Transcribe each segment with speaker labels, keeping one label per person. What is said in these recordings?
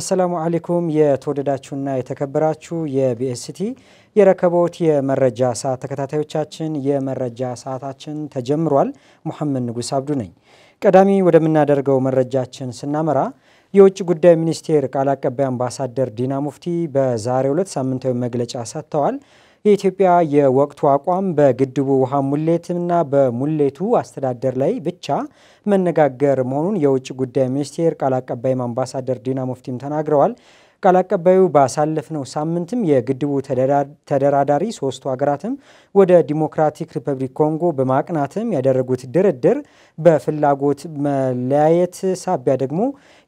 Speaker 1: አሰላሙ አሌይኩም የተወደዳችሁና የተከበራችሁ የቢኤስቲ የረከቦት የመረጃ ሰዓት ተከታታዮቻችን የመረጃ ሰዓታችን ተጀምሯል። ሙሐመድ ንጉስ አብዱ ነኝ። ቀዳሚ ወደምናደርገው መረጃችን ስናመራ የውጭ ጉዳይ ሚኒስቴር ቃል አቀባይ አምባሳደር ዲና ሙፍቲ በዛሬው ዕለት ሳምንታዊ መግለጫ ሰጥተዋል። የኢትዮጵያ የወቅቱ አቋም በግድቡ ውሃ ሙሌትና በሙሌቱ አስተዳደር ላይ ብቻ መነጋገር መሆኑን የውጭ ጉዳይ ሚኒስቴር ቃል አቀባይም አምባሳደር ዲና ሙፍቲም ተናግረዋል። ቃል አቀባዩ ባሳለፍነው ሳምንትም የግድቡ ተደራዳሪ ሶስቱ ሀገራትም ወደ ዲሞክራቲክ ሪፐብሊክ ኮንጎ በማቅናትም ያደረጉት ድርድር በፍላጎት መለያየት ሳቢያ ደግሞ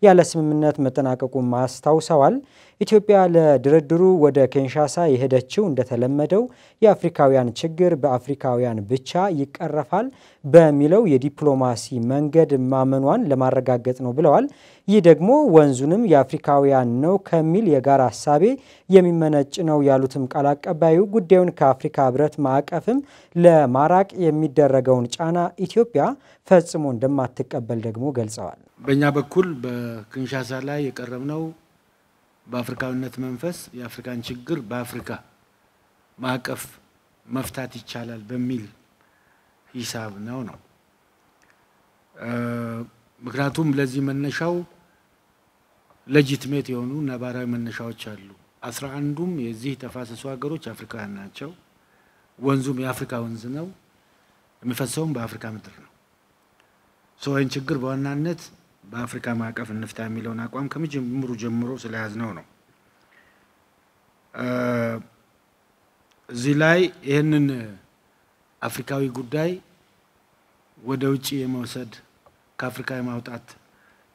Speaker 1: ያለ ስምምነት መጠናቀቁን ማስታውሰዋል። ኢትዮጵያ ለድርድሩ ወደ ኪንሻሳ የሄደችው እንደተለመደው የአፍሪካውያን ችግር በአፍሪካውያን ብቻ ይቀረፋል በሚለው የዲፕሎማሲ መንገድ ማመኗን ለማረጋገጥ ነው ብለዋል። ይህ ደግሞ ወንዙንም የአፍሪካውያን ነው ከሚል የጋራ ሀሳቤ የሚመነጭ ነው ያሉትም ቃል አቀባዩ ጉዳዩን ከአፍሪካ ሕብረት ማዕቀፍም ለማራቅ የሚደረገውን ጫና ኢትዮጵያ ፈጽሞ እንደማትቀበል ደግሞ ገልጸዋል።
Speaker 2: በእኛ በኩል በኪንሻሳ ላይ የቀረብነው በአፍሪካዊነት መንፈስ የአፍሪካን ችግር በአፍሪካ ማዕቀፍ መፍታት ይቻላል በሚል ሂሳብ ነው ነው ምክንያቱም ለዚህ መነሻው ሌጂትሜት የሆኑ ነባራዊ መነሻዎች አሉ። አስራ አንዱም የዚህ ተፋሰሱ ሀገሮች አፍሪካውያን ናቸው። ወንዙም የአፍሪካ ወንዝ ነው፣ የሚፈሰውም በአፍሪካ ምድር ነው። ሰውን ችግር በዋናነት በአፍሪካ ማዕቀፍ እንፍታ የሚለውን አቋም ከመጀመሩ ጀምሮ ስለያዝነው ነው። እዚህ ላይ ይህንን አፍሪካዊ ጉዳይ ወደ ውጭ የመውሰድ ከአፍሪካ የማውጣት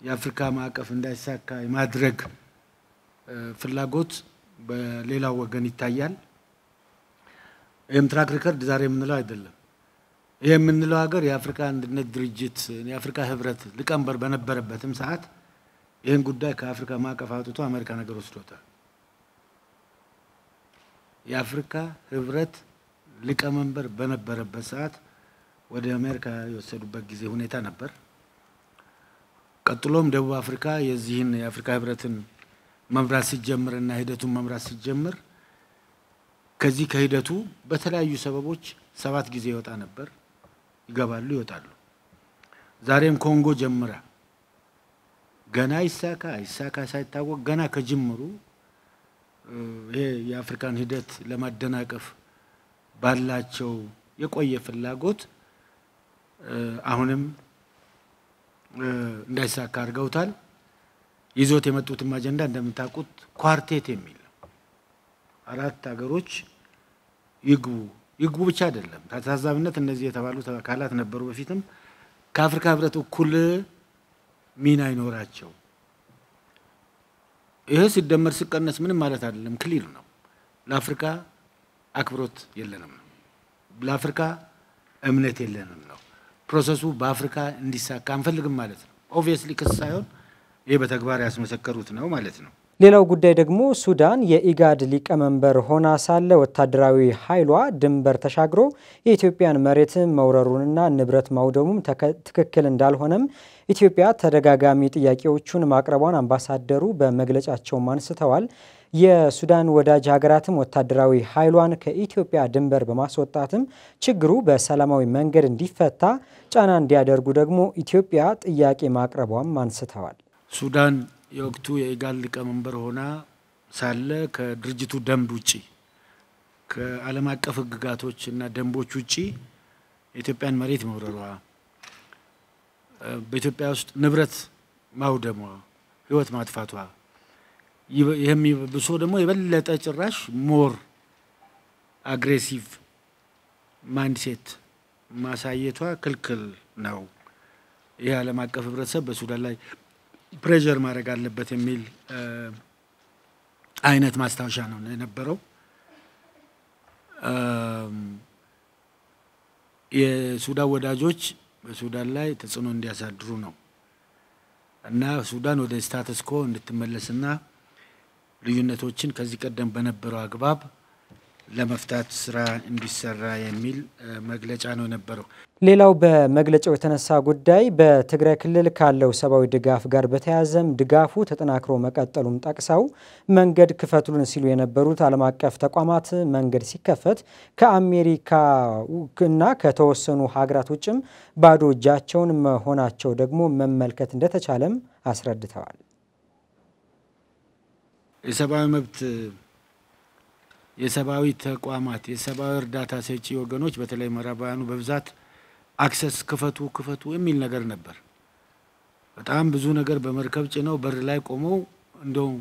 Speaker 2: የአፍሪካ ማዕቀፍ እንዳይሳካ የማድረግ ፍላጎት በሌላው ወገን ይታያል። ይህም ትራክ ሪከርድ ዛሬ የምንለው አይደለም። ይህ የምንለው ሀገር የአፍሪካ አንድነት ድርጅት የአፍሪካ ህብረት ሊቀመንበር በነበረበትም ሰዓት ይህን ጉዳይ ከአፍሪካ ማዕቀፍ አውጥቶ አሜሪካ ነገር ወስዶታል። የአፍሪካ ህብረት ሊቀመንበር በነበረበት ሰዓት ወደ አሜሪካ የወሰዱበት ጊዜ ሁኔታ ነበር። ቀጥሎም ደቡብ አፍሪካ የዚህን የአፍሪካ ህብረትን መምራት ሲጀምር እና ሂደቱን መምራት ሲጀምር ከዚህ ከሂደቱ በተለያዩ ሰበቦች ሰባት ጊዜ ይወጣ ነበር። ይገባሉ፣ ይወጣሉ። ዛሬም ኮንጎ ጀምራ ገና ይሳካ ይሳካ ሳይታወቅ ገና ከጅምሩ ይሄ የአፍሪካን ሂደት ለማደናቀፍ ባላቸው የቆየ ፍላጎት አሁንም እንዳይሳካ አድርገውታል። ይዞት የመጡትም አጀንዳ እንደምታውቁት ኳርቴት የሚል ነው። አራት ሀገሮች ይግቡ ይጉ ብቻ አይደለም ታዛቢነት እነዚህ የተባሉት አካላት ነበሩ። በፊትም ከአፍሪካ ህብረት እኩል ሚና አይኖራቸው። ይህ ሲደመር ሲቀነስ ምንም ማለት አይደለም፣ ክሊር ነው። ለአፍሪካ አክብሮት የለንም ነው። ለአፍሪካ እምነት የለንም ነው። ፕሮሰሱ በአፍሪካ እንዲሳካ አንፈልግም ማለት ነው። ኦብቪየስሊ ክስ ሳይሆን ይህ በተግባር ያስመሰከሩት ነው ማለት ነው።
Speaker 1: ሌላው ጉዳይ ደግሞ ሱዳን የኢጋድ ሊቀመንበር ሆና ሳለ ወታደራዊ ኃይሏ ድንበር ተሻግሮ የኢትዮጵያን መሬት መውረሩንና ንብረት ማውደሙም ትክክል እንዳልሆነም ኢትዮጵያ ተደጋጋሚ ጥያቄዎቹን ማቅረቧን አምባሳደሩ በመግለጫቸውም አንስተዋል። የሱዳን ወዳጅ ሀገራትም ወታደራዊ ኃይሏን ከኢትዮጵያ ድንበር በማስወጣትም ችግሩ በሰላማዊ መንገድ እንዲፈታ ጫና እንዲያደርጉ ደግሞ ኢትዮጵያ ጥያቄ ማቅረቧም አንስተዋል።
Speaker 2: ሱዳን የወቅቱ የኢጋድ ሊቀመንበር ሆና ሳለ ከድርጅቱ ደንብ ውጪ ከዓለም አቀፍ ህግጋቶች እና ደንቦች ውጪ የኢትዮጵያን መሬት መውረሯ፣ በኢትዮጵያ ውስጥ ንብረት ማውደሟ፣ ህይወት ማጥፋቷ ይህም ብሶ ደግሞ የበለጠ ጭራሽ ሞር አግሬሲቭ ማንድሴት ማሳየቷ ክልክል ነው። ይህ ዓለም አቀፍ ህብረተሰብ በሱዳን ላይ ፕሬዠር ማድረግ አለበት የሚል አይነት ማስታወሻ ነው የነበረው። የሱዳን ወዳጆች በሱዳን ላይ ተጽዕኖ እንዲያሳድሩ ነው እና ሱዳን ወደ ስታተስኮ እንድትመለስና ልዩነቶችን ከዚህ ቀደም በነበረው አግባብ ለመፍታት ስራ እንዲሰራ የሚል መግለጫ ነው የነበረው።
Speaker 1: ሌላው በመግለጫው የተነሳ ጉዳይ በትግራይ ክልል ካለው ሰብአዊ ድጋፍ ጋር በተያያዘም ድጋፉ ተጠናክሮ መቀጠሉም ጠቅሰው መንገድ ክፈቱልን ሲሉ የነበሩት ዓለም አቀፍ ተቋማት መንገድ ሲከፈት ከአሜሪካ እና ከተወሰኑ ሀገራት ውጭም ባዶ እጃቸውን መሆናቸው ደግሞ መመልከት እንደተቻለም አስረድተዋል።
Speaker 2: የሰብአዊ መብት የሰብአዊ ተቋማት የሰብአዊ እርዳታ ሰጪ ወገኖች በተለይ ምዕራባውያኑ በብዛት አክሰስ ክፈቱ ክፈቱ የሚል ነገር ነበር። በጣም ብዙ ነገር በመርከብ ጭነው በር ላይ ቆመው እንደውም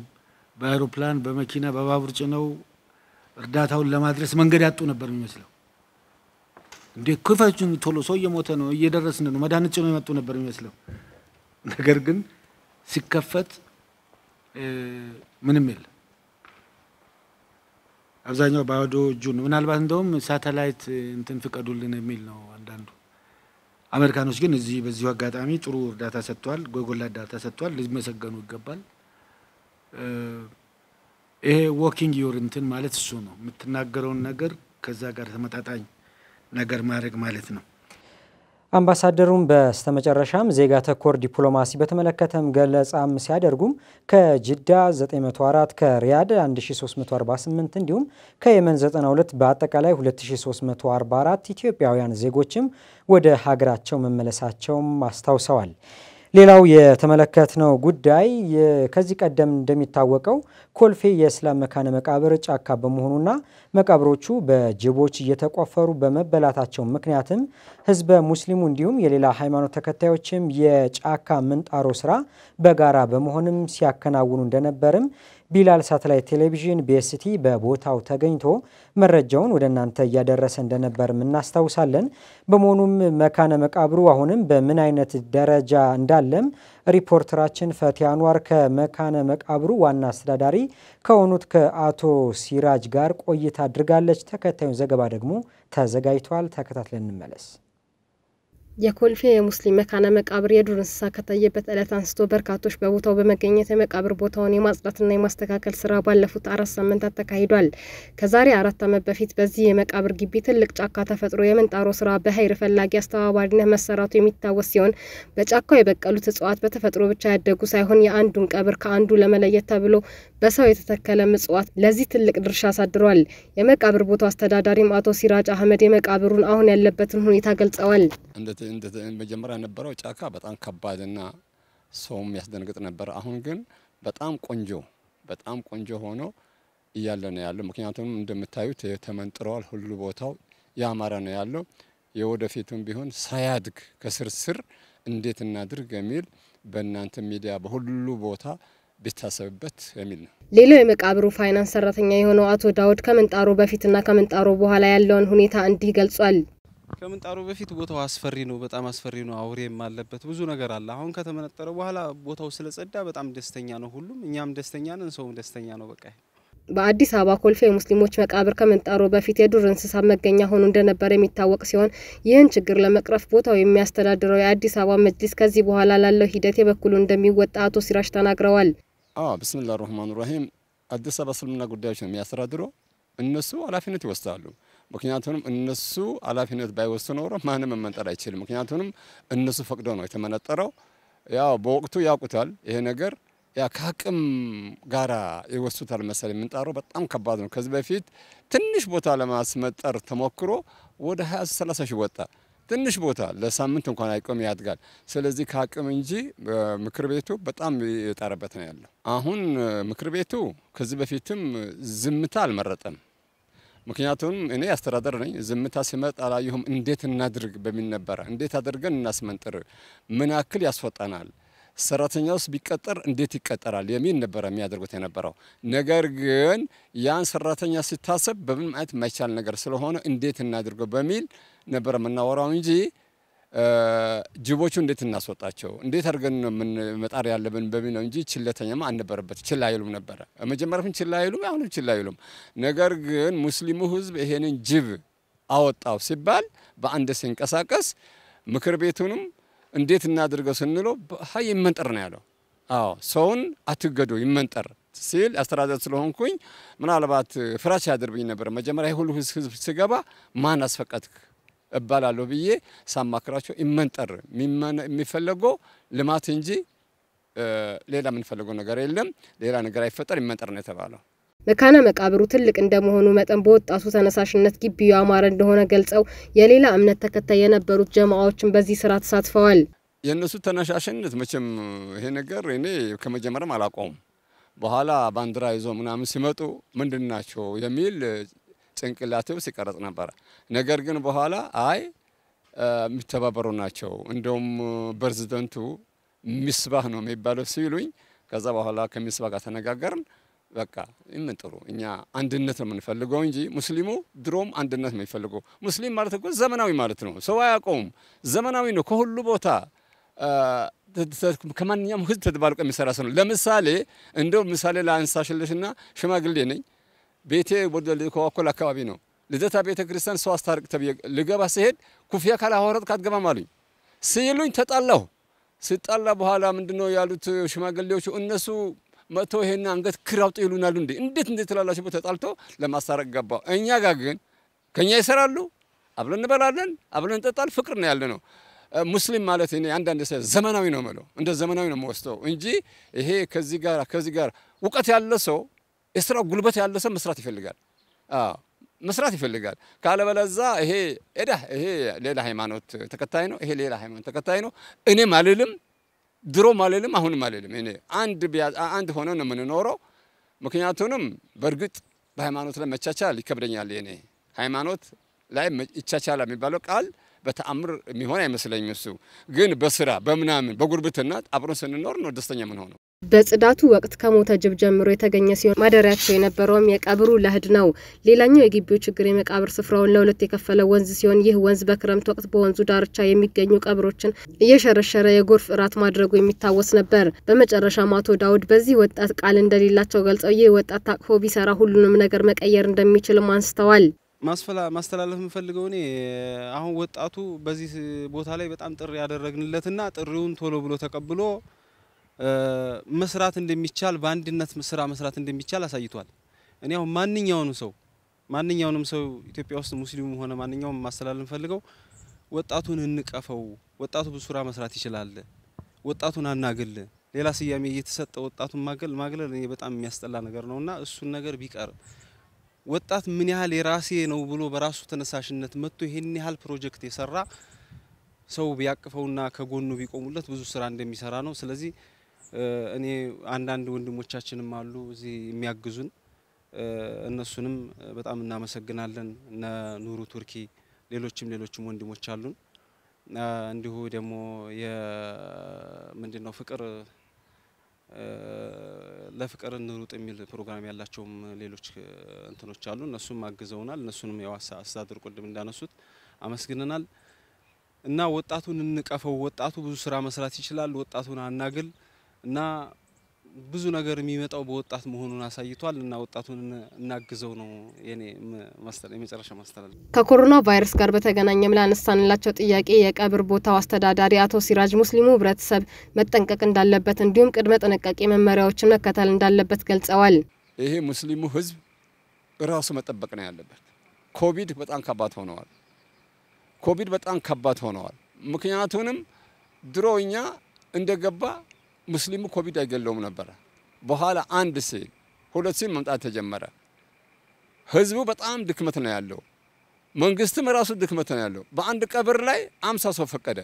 Speaker 2: በአውሮፕላን በመኪና በባቡር ጭነው እርዳታውን ለማድረስ መንገድ ያጡ ነበር የሚመስለው። እንዴ ክፈቱን ቶሎ፣ ሰው እየሞተ ነው፣ እየደረስን ነው፣ መድኃኒት ጭነው የመጡ ነበር የሚመስለው። ነገር ግን ሲከፈት ምንም የለም። አብዛኛው ባዶ እጁን ነው። ምናልባት እንደውም ሳተላይት እንትን ፍቀዱልን የሚል ነው አንዳንዱ።
Speaker 3: አሜሪካኖች ግን እዚህ
Speaker 2: በዚሁ አጋጣሚ ጥሩ እርዳታ ሰጥቷል፣ ጎጎላ እርዳታ ሰጥቷል፣ ሊመሰገኑ ይገባል። ይሄ ዎኪንግ ዩር እንትን ማለት እሱ ነው። የምትናገረውን ነገር ከዛ ጋር ተመጣጣኝ ነገር ማድረግ ማለት ነው።
Speaker 1: አምባሳደሩም በስተመጨረሻም ዜጋ ተኮር ዲፕሎማሲ በተመለከተም ገለጻም ሲያደርጉም ከጅዳ 904 ከሪያድ 1348 እንዲሁም ከየመን 92 በአጠቃላይ 2344 ኢትዮጵያውያን ዜጎችም ወደ ሀገራቸው መመለሳቸውም አስታውሰዋል። ሌላው የተመለከትነው ጉዳይ ከዚህ ቀደም እንደሚታወቀው ኮልፌ የእስላም መካነ መቃብር ጫካ በመሆኑና መቃብሮቹ በጅቦች እየተቆፈሩ በመበላታቸው ምክንያትም ህዝበ ሙስሊሙ እንዲሁም የሌላ ሃይማኖት ተከታዮችም የጫካ ምንጣሮ ስራ በጋራ በመሆንም ሲያከናውኑ እንደነበርም ቢላል ሳተላይት ቴሌቪዥን ቢኤስቲ በቦታው ተገኝቶ መረጃውን ወደ እናንተ እያደረሰ እንደነበርም እናስታውሳለን። በመሆኑም መካነ መቃብሩ አሁንም በምን አይነት ደረጃ እንዳለም ሪፖርተራችን ፈቲ አንዋር ከመካነ መቃብሩ ዋና አስተዳዳሪ ከሆኑት ከአቶ ሲራጅ ጋር ቆይታ አድርጋለች። ተከታዩን ዘገባ ደግሞ ተዘጋጅቷል። ተከታትለን እንመለስ።
Speaker 3: የኮልፌ የሙስሊም መካነ መቃብር የዱር እንስሳ ከታየበት ዕለት አንስቶ በርካቶች በቦታው በመገኘት የመቃብር ቦታውን የማጽዳትና የማስተካከል ስራ ባለፉት አራት ሳምንታት ተካሂዷል። ከዛሬ አራት ዓመት በፊት በዚህ የመቃብር ግቢ ትልቅ ጫካ ተፈጥሮ የምንጣሮ ስራ በሀይር ፈላጊ አስተባባሪነት መሰራቱ የሚታወስ ሲሆን በጫካው የበቀሉት እጽዋት በተፈጥሮ ብቻ ያደጉ ሳይሆን የአንዱን ቀብር ከአንዱ ለመለየት ተብሎ በሰው የተተከለ ምጽዋት ለዚህ ትልቅ ድርሻ አሳድሯል። የመቃብር ቦታው አስተዳዳሪም አቶ ሲራጅ አህመድ የመቃብሩን አሁን ያለበትን ሁኔታ ገልጸዋል።
Speaker 4: መጀመሪያ የነበረው ጫካ በጣም ከባድና ሰውም ያስደነግጥ ነበር። አሁን ግን በጣም ቆንጆ በጣም ቆንጆ ሆኖ እያለ ነው ያለው። ምክንያቱም እንደምታዩት ተመንጥረዋል፣ ሁሉ ቦታው ያማረ ነው ያለው። የወደፊቱም ቢሆን ሳያድግ ከስር ስር እንዴት እናድርግ የሚል በእናንተ ሚዲያ በሁሉ ቦታ ቢታሰብበት
Speaker 5: የሚል ነው።
Speaker 3: ሌላው የመቃብሩ ፋይናንስ ሰራተኛ የሆነው አቶ ዳውድ ከምንጣሩ በፊትና ከምንጣሩ በኋላ ያለውን ሁኔታ እንዲህ ገልጿል።
Speaker 5: ከምንጣሩ በፊት ቦታው አስፈሪ ነው፣ በጣም አስፈሪ ነው። አውሬም አለበት፣ ብዙ ነገር አለ። አሁን ከተመነጠረ በኋላ ቦታው ስለጸዳ በጣም ደስተኛ ነው ሁሉም፣ እኛም ደስተኛ ነን፣ ሰውም ደስተኛ ነው። በቃ
Speaker 3: በአዲስ አበባ ኮልፌ የሙስሊሞች መቃብር ከምንጣሩ በፊት የዱር እንስሳ መገኛ ሆኖ እንደነበረ የሚታወቅ ሲሆን ይህን ችግር ለመቅረፍ ቦታው የሚያስተዳድረው የአዲስ አበባ መጅሊስ ከዚህ በኋላ ላለው ሂደት የበኩሉ እንደሚወጣ አቶ ሲራሽ ተናግረዋል።
Speaker 4: ብስሚላህ ረህማን ራሂም አዲስ አበባ እስልምና ጉዳዮች ነው የሚያስተዳድረው፣ እነሱ ኃላፊነት ይወስዳሉ። ምክንያቱም እነሱ ኃላፊነት ባይወስዱ ኖሮ ማንም መመንጠር አይችልም። ምክንያቱም እነሱ ፈቅዶ ነው የተመነጠረው። ያው በወቅቱ ያውቁታል ይሄ ነገር ያ ከአቅም ጋራ ይወስዱታል መሰል የምንጣረው በጣም ከባድ ነው። ከዚህ በፊት ትንሽ ቦታ ለማስመጠር ተሞክሮ ወደ 20 ሺህ ወጣ። ትንሽ ቦታ ለሳምንት እንኳን አይቆም ያድጋል። ስለዚህ ከአቅም እንጂ ምክር ቤቱ በጣም የጣረበት ነው ያለው። አሁን ምክር ቤቱ ከዚህ በፊትም ዝምታ አልመረጠም። ምክንያቱም እኔ አስተዳደር ነኝ። ዝምታ ሲመጥ አላየሁም። እንዴት እናድርግ በሚል ነበረ። እንዴት አድርገን እናስመንጥር፣ ምን ያክል ያስወጣናል፣ ሰራተኛውስ ቢቀጠር እንዴት ይቀጠራል የሚል ነበረ የሚያደርጉት የነበረው። ነገር ግን ያን ሰራተኛ ሲታሰብ በምን ማየት የማይቻል ነገር ስለሆነ እንዴት እናድርገው በሚል ነበረ የምናወራው እንጂ ጅቦቹ እንዴት እናስወጣቸው፣ እንዴት አድርገን ነው መጣር ያለብን በሚል ነው እንጂ ችለተኛማ አልነበረበት። ችላ አይሉም ነበረ። መጀመሪያ፣ ችላ አይሉም፣ አሁንም ችላ አይሉም። ነገር ግን ሙስሊሙ ህዝብ ይሄንን ጅብ አወጣው ሲባል በአንድ ሲንቀሳቀስ ምክር ቤቱንም እንዴት እናድርገው ስንለው ሀይ ይመንጠር ነው ያለው። አዎ ሰውን አትገዱ ይመንጠር ሲል አስተዳደር ስለሆንኩኝ ምናልባት ፍራቻ ያድርብኝ ነበር። መጀመሪያ የሁሉ ህዝብ ስገባ ማን አስፈቀድክ እባላለሁ ብዬ ሳማክራቸው ይመንጠር የሚፈለገው ልማት እንጂ ሌላ የምንፈልገው ነገር የለም። ሌላ ነገር አይፈጠር ይመንጠር ነው የተባለው።
Speaker 3: መካነ መቃብሩ ትልቅ እንደመሆኑ መጠን በወጣቱ ተነሳሽነት ግቢው ያማረ እንደሆነ ገልጸው የሌላ እምነት ተከታይ የነበሩት ጀማዎችን በዚህ ስራ ተሳትፈዋል።
Speaker 4: የእነሱ ተነሳሽነት መቼም ይሄ ነገር እኔ ከመጀመሪያም አላቆሙም። በኋላ ባንዲራ ይዞ ምናምን ሲመጡ ምንድን ናቸው የሚል ጭንቅላቴው ሲቀረጽ ነበረ። ነገር ግን በኋላ አይ የሚተባበሩ ናቸው እንደውም ፕሬዚደንቱ ሚስባህ ነው የሚባለው ሲሉኝ፣ ከዛ በኋላ ከሚስባህ ጋር ተነጋገርን። በቃ ይምን ጥሩ እኛ አንድነት ነው የምንፈልገው እንጂ ሙስሊሙ ድሮም አንድነት ነው የሚፈልገው። ሙስሊም ማለት እኮ ዘመናዊ ማለት ነው። ሰው አያውቀውም። ዘመናዊ ነው። ከሁሉ ቦታ ከማንኛውም ህዝብ ተደባልቆ የሚሰራ ሰው ነው። ለምሳሌ እንደው ምሳሌ ላንሳሽልሽና ሽማግሌ ነኝ ቤቴ ወደ ኮዋኮል አካባቢ ነው። ልደታ ቤተ ክርስቲያን ሰው አስታርቅ ተብዬ ልገባ ስሄድ ኩፍያ ካላወረድክ አትገባም አሉኝ። ሲሉኝ ተጣላሁ። ስጣላ በኋላ ምንድነው ያሉት ሽማግሌዎቹ፣ እነሱ መጥተው ይሄን አንገት ክር አውጡ ይሉናሉ። እንዴ እንዴት እንዴት ትላላችሁ? ተጣልቶ ለማስታረቅ ገባው። እኛ ጋር ግን ከኛ ይሰራሉ፣ አብረን እንበላለን፣ አብረን እንጠጣል። ፍቅር ነው ያለ ነው። ሙስሊም ማለት እኔ አንዳንድ ሰው ዘመናዊ ነው የምለው እንደ ዘመናዊ ነው የምወስደው እንጂ ይሄ ከዚህ ጋር ከዚህ ጋር እውቀት ያለ ሰው የስራ ጉልበት ያለው ሰው መስራት ይፈልጋል። መስራት ይፈልጋል። ካለበለዛ ይሄ ኤዳ ይሄ ሌላ ሃይማኖት ተከታይ ነው፣ ይሄ ሌላ ሃይማኖት ተከታይ ነው። እኔም አልልም፣ ድሮም አልልም፣ አሁንም አልልም። እኔ አንድ አንድ ሆነ ነው የምንኖረው። ምክንያቱንም በእርግጥ በሃይማኖት ላይ መቻቻል ይከብደኛል። እኔ ሃይማኖት ላይ ይቻቻል የሚባለው ቃል በተአምር የሚሆን አይመስለኝም። እሱ ግን በስራ በምናምን በጉርብትና አብሮን ስንኖር ነው ደስተኛ ምን ሆነው
Speaker 3: በጽዳቱ ወቅት ከሞተ ጅብ ጀምሮ የተገኘ ሲሆን ማደሪያቸው የነበረውም የቀብሩ ለህድ ነው። ሌላኛው የግቢው ችግር የመቃብር ስፍራውን ለሁለት የከፈለ ወንዝ ሲሆን ይህ ወንዝ በክረምት ወቅት በወንዙ ዳርቻ የሚገኙ ቀብሮችን እየሸረሸረ የጎርፍ እራት ማድረጉ የሚታወስ ነበር። በመጨረሻም አቶ ዳውድ በዚህ ወጣት ቃል እንደሌላቸው ገልጸው ይህ ወጣት ታቅፎ ቢሰራ ሁሉንም ነገር መቀየር እንደሚችልም አንስተዋል።
Speaker 5: ማስተላለፍ የምፈልገው እኔ አሁን ወጣቱ በዚህ ቦታ ላይ በጣም ጥሪ ያደረግንለትና ጥሪውን ቶሎ ብሎ ተቀብሎ መስራት እንደሚቻል በአንድነት ስራ መስራት እንደሚቻል አሳይቷል። እኔ አሁን ማንኛውንም ሰው ማንኛውንም ሰው ኢትዮጵያ ውስጥ ሙስሊሙ ሆነ ማንኛውም ማስተላለፍ እንፈልገው ወጣቱን እንቀፈው፣ ወጣቱ ብዙ ስራ መስራት ይችላል፣ ወጣቱን አናግል። ሌላ ስያሜ እየተሰጠ ወጣቱን ማገል ማግለል እኔ በጣም የሚያስጠላ ነገር ነውና እሱን ነገር ቢቀር ወጣት ምን ያህል የራሴ ነው ብሎ በራሱ ተነሳሽነት መጥቶ ይሄን ያህል ፕሮጀክት የሰራ ሰው ቢያቅፈውና ከጎኑ ቢቆሙለት ብዙ ስራ እንደሚሰራ ነው። ስለዚህ እኔ አንዳንድ ወንድሞቻችንም አሉ እዚህ የሚያግዙን እነሱንም በጣም እናመሰግናለን። እነ ኑሩ ቱርኪ፣ ሌሎችም ሌሎችም ወንድሞች አሉን። እንዲሁ ደግሞ የምንድነው ፍቅር ለፍቅር እንሩጥ የሚል ፕሮግራም ያላቸውም ሌሎች እንትኖች አሉ። እነሱም አግዘውናል። እነሱንም የዋሳ አስተዳድር ቅድም እንዳነሱት አመስግነናል እና ወጣቱን እንቀፈው። ወጣቱ ብዙ ስራ መስራት ይችላል። ወጣቱን አናግል። እና ብዙ ነገር የሚመጣው በወጣት መሆኑን አሳይቷል እና ወጣቱን እናግዘው ነው የኔ የመጨረሻ ማስተላለፍ።
Speaker 3: ከኮሮና ቫይረስ ጋር በተገናኘም ላነሳንላቸው ጥያቄ የቀብር ቦታው አስተዳዳሪ አቶ ሲራጅ ሙስሊሙ ህብረተሰብ መጠንቀቅ እንዳለበት እንዲሁም ቅድመ ጥንቃቄ መመሪያዎችን መከተል እንዳለበት ገልጸዋል።
Speaker 4: ይሄ ሙስሊሙ ህዝብ ራሱ መጠበቅ ነው ያለበት። ኮቪድ በጣም ከባድ ሆነዋል። ኮቪድ በጣም ከባድ ሆነዋል። ምክንያቱንም ድሮ እኛ እንደገባ ሙስሊሙ ኮቪድ አይገለውም ነበረ። በኋላ አንድ ሲል ሁለት ሲል መምጣት ተጀመረ። ህዝቡ በጣም ድክመት ነው ያለው። መንግስትም ራሱ ድክመት ነው ያለው። በአንድ ቀብር ላይ አምሳ ሰው ፈቀደ።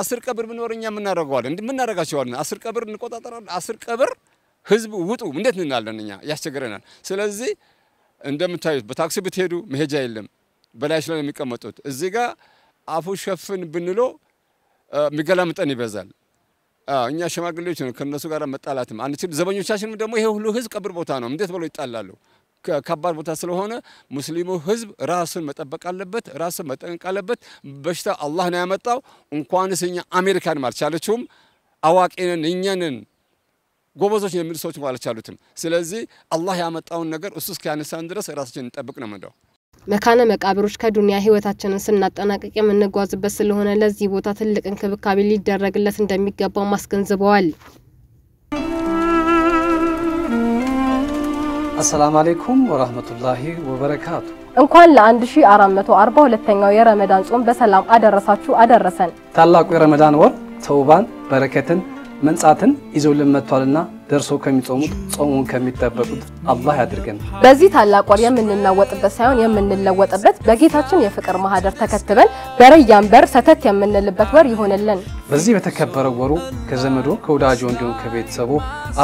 Speaker 4: አስር ቀብር ብኖር እኛ የምናደርገዋለን እንዲ የምናደርጋቸዋለን። አስር ቀብር እንቆጣጠራለን። አስር ቀብር ህዝቡ ውጡ እንዴት እንላለን? እኛ ያስቸግረናል። ስለዚህ እንደምታዩት በታክሲ ብትሄዱ መሄጃ የለም። በላይ ስለሆነ የሚቀመጡት እዚህ ጋር አፉ ሸፍን ብንሎ የሚገላምጠን ይበዛል። እኛ ሸማግሌዎች ነው ከነሱ ጋር መጣላትም አንችል። ዘበኞቻችንም ደግሞ ይሄ ሁሉ ህዝብ ቀብር ቦታ ነው፣ እንዴት ብለው ይጣላሉ? ከባድ ቦታ ስለሆነ ሙስሊሙ ህዝብ ራሱን መጠበቅ አለበት፣ ራሱን መጠንቅ አለበት። በሽታ አላህ ነው ያመጣው። እንኳንስ እኛ አሜሪካን አልቻለችውም። አዋቂንን እኛንን ጎበዞች የሚል ሰዎች አልቻሉትም። ስለዚህ አላህ ያመጣውን ነገር እሱ እስኪያነሳን ድረስ ራሳችን እንጠብቅ ነው ምንደው
Speaker 3: መካነ መቃብሮች ከዱንያ ህይወታችንን ስናጠናቀቅ የምንጓዝበት ስለሆነ ለዚህ ቦታ ትልቅ እንክብካቤ ሊደረግለት እንደሚገባው አስገንዝበዋል።
Speaker 5: አሰላሙ አሌይኩም ወራህመቱላሂ ወበረካቱ።
Speaker 3: እንኳን ለ1442ኛው የረመዳን ጾም በሰላም አደረሳችሁ አደረሰን።
Speaker 5: ታላቁ የረመዳን ወር ተውባን፣ በረከትን መንጻትን ይዘውልን መጥቷልና ደርሶ ከሚጾሙት ጾሙን ከሚጠበቁት አላህ ያድርገን።
Speaker 3: በዚህ ታላቅ ወር የምንናወጥበት ሳይሆን የምንለወጥበት በጌታችን የፍቅር ማህደር ተከትበን በረያን በር ሰተት የምንልበት ወር ይሆንልን።
Speaker 5: በዚህ በተከበረ ወሩ ከዘመዶ ከወዳጆ እንዲሁም ከቤተሰቡ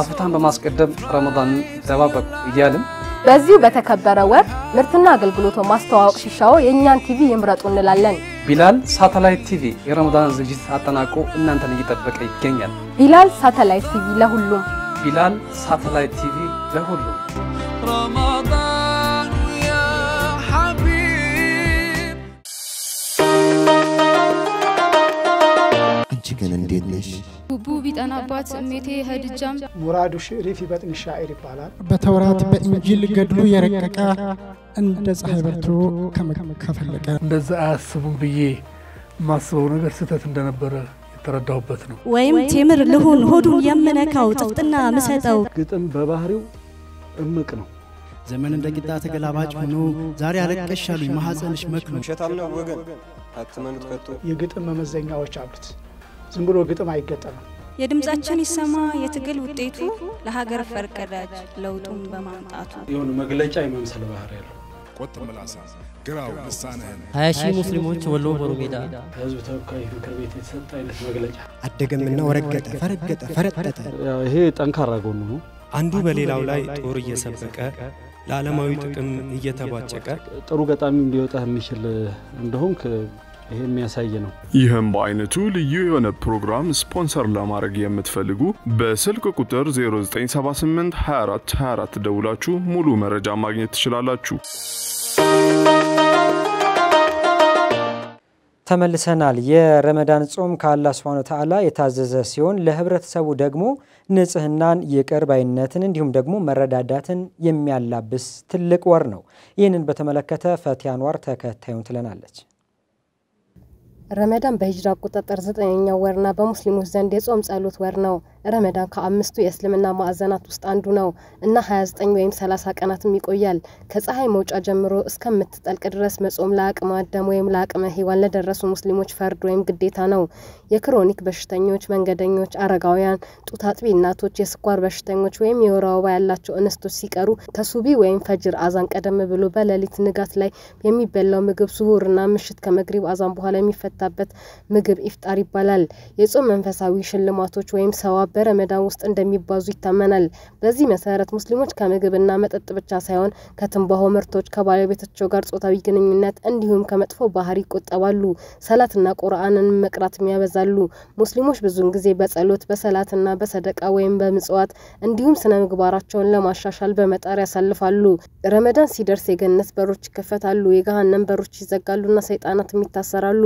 Speaker 5: አፍታን በማስቀደም ረመዳንን ይጠባበቁ እያልን
Speaker 3: በዚሁ በተከበረ ወር ምርትና አገልግሎቶ ማስተዋወቅ ሽሻዎ የእኛን ቲቪ ይምረጡ እንላለን።
Speaker 5: ቢላል ሳተላይት ቲቪ የረመዳን ዝግጅት አጠናቆ እናንተን እየጠበቀ ይገኛል።
Speaker 3: ቢላል ሳተላይት ቲቪ ለሁሉም።
Speaker 5: ቢላል ሳተላይት ቲቪ ለሁሉም።
Speaker 1: ግን እንዴት
Speaker 2: ነሽ?
Speaker 3: ጉቡ ቢጠናባት ስሜቴ ኸድጃም
Speaker 2: ሙራዱ ሽዕሪ በጥን ሻዕር ይባላል። በተውራት በእንጂል ገድሉ የረቀቀ እንደ ፀሐይ በርቶ ከፈለቀ እንደዛ አያስቡም ብዬ ማስበው ነገር ስህተት እንደነበረ የተረዳሁበት ነው።
Speaker 3: ወይም ቴምር ልሁን ሆዱን የምነካው ጥፍጥና ምሰጠው
Speaker 5: ግጥም በባህሪው
Speaker 2: እምቅ ነው። ዘመን እንደ ቂጣ ተገላባጭ ሆኖ ዛሬ አለቀሽ አሉኝ መክኖ ውሸታም ነው ወገን
Speaker 5: አትመኑት ከቶ የግጥም መመዘኛዎች አሉት። ዝም ብሎ ግጥም አይገጠምም።
Speaker 3: የድምጻችን ይሰማ የትግል ውጤቱ ለሀገር ፈርቀዳጅ ለውጡን በማምጣቱ
Speaker 5: የሆነ መግለጫ የመምሰል ባህር ያለው ቆጥብ ምላሳ ግራው ልሳንህን
Speaker 2: ሀያ ሺህ ሙስሊሞች ወሎ ቦሩ ሜዳ ከህዝብ ተወካዮች ምክር ቤት የተሰጠ አይነት መግለጫ አደገምና ወረገጠ ፈረገጠ ፈረጠጠ።
Speaker 5: ይሄ ጠንካራ ጎኑ ነው። አንዱ በሌላው ላይ ጦር እየሰበቀ ለዓለማዊ ጥቅም እየተቧጨቀ ጥሩ ገጣሚ ሊወጣ የሚችል እንደሆንክ ይሄ የሚያሳይ ነው። ይህም በአይነቱ ልዩ የሆነ ፕሮግራም ስፖንሰር ለማድረግ የምትፈልጉ በስልክ ቁጥር 24 ደውላችሁ ሙሉ መረጃ ማግኘት ትችላላችሁ።
Speaker 1: ተመልሰናል። የረመዳን ጾም ከአላህ ስብሐነ ተዓላ የታዘዘ ሲሆን ለህብረተሰቡ ደግሞ ንጽህናን፣ ይቅር ባይነትን እንዲሁም ደግሞ መረዳዳትን የሚያላብስ ትልቅ ወር ነው። ይህንን በተመለከተ ፈቲያ አንዋር ተከታዩን ትለናለች።
Speaker 3: ረመዳን በሂጅራ አቆጣጠር ዘጠነኛው ወርና በሙስሊሞች ዘንድ የጾም ጸሎት ወር ነው። ረመዳን ከአምስቱ የእስልምና ማዕዘናት ውስጥ አንዱ ነው እና 29 ወይም 30 ቀናትም ይቆያል። ከፀሐይ መውጫ ጀምሮ እስከምትጠልቅ ድረስ መጾም ለአቅመ አዳም ወይም ለአቅመ ሔዋን ለደረሱ ሙስሊሞች ፈርድ ወይም ግዴታ ነው። የክሮኒክ በሽተኞች፣ መንገደኞች፣ አረጋውያን፣ ጡት አጥቢ እናቶች፣ የስኳር በሽተኞች ወይም የወር አበባ ያላቸው እንስቶች ሲቀሩ ከሱቢ ወይም ፈጅር አዛን ቀደም ብሎ በሌሊት ንጋት ላይ የሚበላው ምግብ ስሁርና ምሽት ከመግሪብ አዛን በኋላ የሚፈታበት ምግብ ኢፍጣር ይባላል። የጾም መንፈሳዊ ሽልማቶች ወይም ሰዋብ በረመዳን ውስጥ እንደሚባዙ ይታመናል። በዚህ መሰረት ሙስሊሞች ከምግብና መጠጥ ብቻ ሳይሆን ከትንባሆ ምርቶች፣ ከባለቤታቸው ጋር ጾታዊ ግንኙነት እንዲሁም ከመጥፎ ባህሪ ይቆጠባሉ። ሰላትና ቁርአንን መቅራት ያበዛሉ። ሙስሊሞች ብዙውን ጊዜ በጸሎት በሰላትና በሰደቃ ወይም በምጽዋት እንዲሁም ስነ ምግባራቸውን ለማሻሻል በመጣር ያሳልፋሉ። ረመዳን ሲደርስ የገነት በሮች ይከፈታሉ፣ የገሃነም በሮች ይዘጋሉና ሰይጣናትም ይታሰራሉ።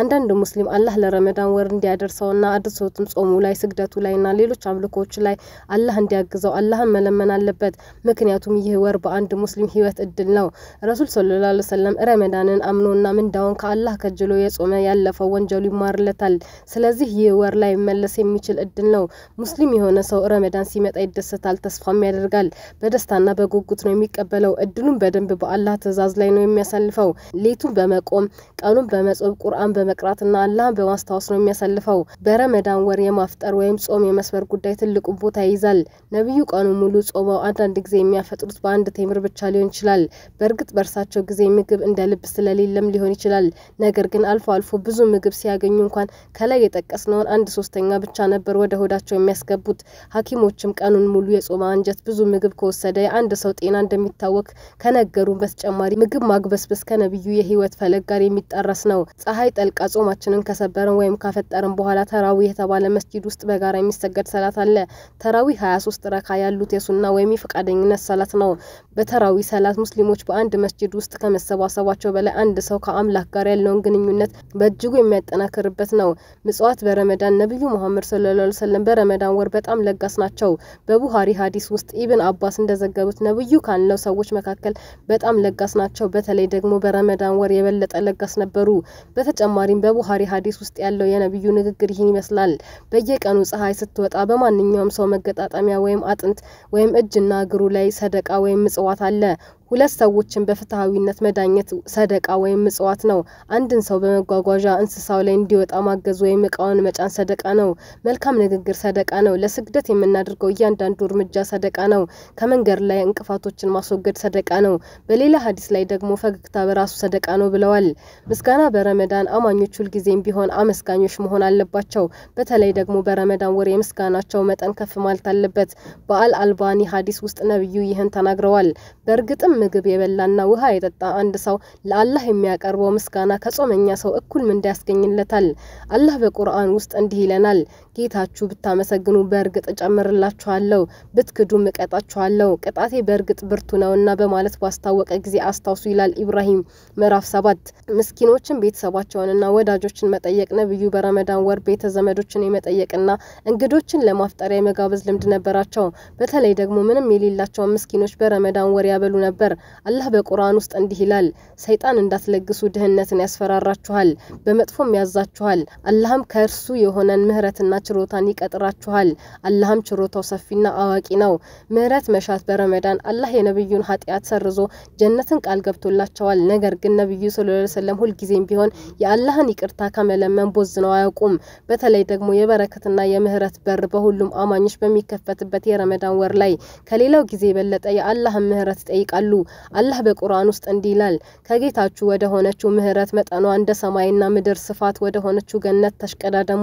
Speaker 3: አንዳንድ ሙስሊም አላህ ለረመዳን ወር እንዲያደርሰውና አድሶትም ጾሙ ላይ ስግደቱ ላይ ና ሌሎች አምልኮዎች ላይ አላህ እንዲያግዘው አላህን መለመን አለበት። ምክንያቱም ይህ ወር በአንድ ሙስሊም ህይወት እድል ነው። ረሱል ሰለላሁ ዐለይሂ ወሰለም ረመዳንን አምኖና ምንዳውን ከአላህ ከጅሎ የጾመ ያለፈው ወንጀሉ ይማርለታል። ስለዚህ ይህ ወር ላይ መለስ የሚችል እድል ነው። ሙስሊም የሆነ ሰው ረመዳን ሲመጣ ይደሰታል፣ ተስፋም ያደርጋል። በደስታና በጉጉት ነው የሚቀበለው። እድሉን በደንብ በአላህ ትእዛዝ ላይ ነው የሚያሳልፈው። ሌቱን በመቆም ቀኑን በመጾም ቁርአን በመቅራትና አላህን በማስታወስ ነው የሚያሳልፈው። በረመዳን ወር የማፍጠር ወይም ጾም መስመር ጉዳይ ትልቁን ቦታ ይይዛል። ነቢዩ ቀኑ ሙሉ ጾመው አንዳንድ ጊዜ የሚያፈጥሩት በአንድ ቴምር ብቻ ሊሆን ይችላል። በእርግጥ በእርሳቸው ጊዜ ምግብ እንደ ልብ ስለሌለም ሊሆን ይችላል። ነገር ግን አልፎ አልፎ ብዙ ምግብ ሲያገኙ እንኳን ከላይ የጠቀስነውን አንድ ሶስተኛ ብቻ ነበር ወደ ሆዳቸው የሚያስገቡት። ሐኪሞችም ቀኑን ሙሉ የጾመ አንጀት ብዙ ምግብ ከወሰደ የአንድ ሰው ጤና እንደሚታወክ ከነገሩ በተጨማሪ ምግብ ማግበስበስ ከነቢዩ የህይወት ፈለግ ጋር የሚጣረስ ነው። ፀሐይ ጠልቃ ጾማችንን ከሰበረን ወይም ካፈጠርን በኋላ ተራዊ የተባለ መስጊድ ውስጥ በጋራ የሚሰ የሚሰገድ ሰላት አለ። ተራዊ 23 ረካ ያሉት የሱና ወይም የፈቃደኝነት ሰላት ነው። በተራዊ ሰላት ሙስሊሞች በአንድ መስጅድ ውስጥ ከመሰባሰባቸው በላይ አንድ ሰው ከአምላክ ጋር ያለውን ግንኙነት በእጅጉ የሚያጠናክርበት ነው። ምጽዋት በረመዳን ነቢዩ ሙሐመድ ሰለላሁ ሰለም በረመዳን ወር በጣም ለጋስ ናቸው። በቡሃሪ ሀዲስ ውስጥ ኢብን አባስ እንደዘገቡት ነብዩ ካለው ሰዎች መካከል በጣም ለጋስ ናቸው። በተለይ ደግሞ በረመዳን ወር የበለጠ ለጋስ ነበሩ። በተጨማሪም በቡሃሪ ሀዲስ ውስጥ ያለው የነብዩ ንግግር ይህን ይመስላል። በየቀኑ ፀሐይ ስትወጣ በማንኛውም ሰው መገጣጠሚያ ወይም አጥንት ወይም እጅና እግሩ ላይ ሰደቃ ወይም ምጽዋት አለ። ሁለት ሰዎችን በፍትሐዊነት መዳኘት ሰደቃ ወይም ምጽዋት ነው። አንድን ሰው በመጓጓዣ እንስሳው ላይ እንዲወጣ ማገዝ ወይም እቃውን መጫን ሰደቃ ነው። መልካም ንግግር ሰደቃ ነው። ለስግደት የምናደርገው እያንዳንዱ እርምጃ ሰደቃ ነው። ከመንገድ ላይ እንቅፋቶችን ማስወገድ ሰደቃ ነው። በሌላ ሀዲስ ላይ ደግሞ ፈገግታ በራሱ ሰደቃ ነው ብለዋል። ምስጋና በረመዳን አማኞች ሁልጊዜም ቢሆን አመስጋኞች መሆን አለባቸው። በተለይ ደግሞ በረመዳን ወር የምስጋናቸው መጠን ከፍ ማለት አለበት። በአል አልባኒ ሀዲስ ውስጥ ነብዩ ይህን ተናግረዋል። በእርግጥም ምግብ የበላና ውሃ የጠጣ አንድ ሰው ለአላህ የሚያቀርበው ምስጋና ከጾመኛ ሰው እኩል ምንዳ ያስገኝለታል። አላህ በቁርአን ውስጥ እንዲህ ይለናል ጌታችሁ ብታመሰግኑ በእርግጥ እጨምርላችኋለሁ፣ ብትክዱ እቀጣችኋለሁ፣ ቅጣቴ በእርግጥ ብርቱ ነውና በማለት ባስታወቀ ጊዜ አስታውሱ ይላል ኢብራሂም ምዕራፍ ሰባት ምስኪኖችን ቤተሰባቸውንና ወዳጆችን መጠየቅ ነብዩ በረመዳን ወር ቤተ ዘመዶችን የመጠየቅና እንግዶችን ለማፍጠሪያ የመጋበዝ ልምድ ነበራቸው። በተለይ ደግሞ ምንም የሌላቸውን ምስኪኖች በረመዳን ወር ያበሉ ነበር። አላህ በቁርአን ውስጥ እንዲህ ይላል፣ ሰይጣን እንዳትለግሱ ድህነትን ያስፈራራችኋል፣ በመጥፎም ያዛችኋል። አላህም ከእርሱ የሆነን ምህረትና ችሮታን ይቀጥራችኋል። አላህም ችሮታው ሰፊና አዋቂ ነው። ምህረት መሻት በረመዳን አላህ የነብዩን ኃጢአት ሰርዞ ጀነትን ቃል ገብቶላቸዋል። ነገር ግን ነብዩ ሰለላሁ ዐለይሂ ወሰለም ሁልጊዜም ቢሆን የአላህን ይቅርታ ከመለመን ቦዝ ነው አያውቁም። በተለይ ደግሞ የበረከትና የምህረት በር በሁሉም አማኞች በሚከፈትበት የረመዳን ወር ላይ ከሌላው ጊዜ የበለጠ የአላህን ምህረት ይጠይቃሉ። አላህ በቁርአን ውስጥ እንዲህ ይላል ከጌታችሁ ወደ ሆነችው ምህረት መጠኗ እንደ ሰማይና ምድር ስፋት ወደ ሆነችው ገነት ተሽቀዳደሙ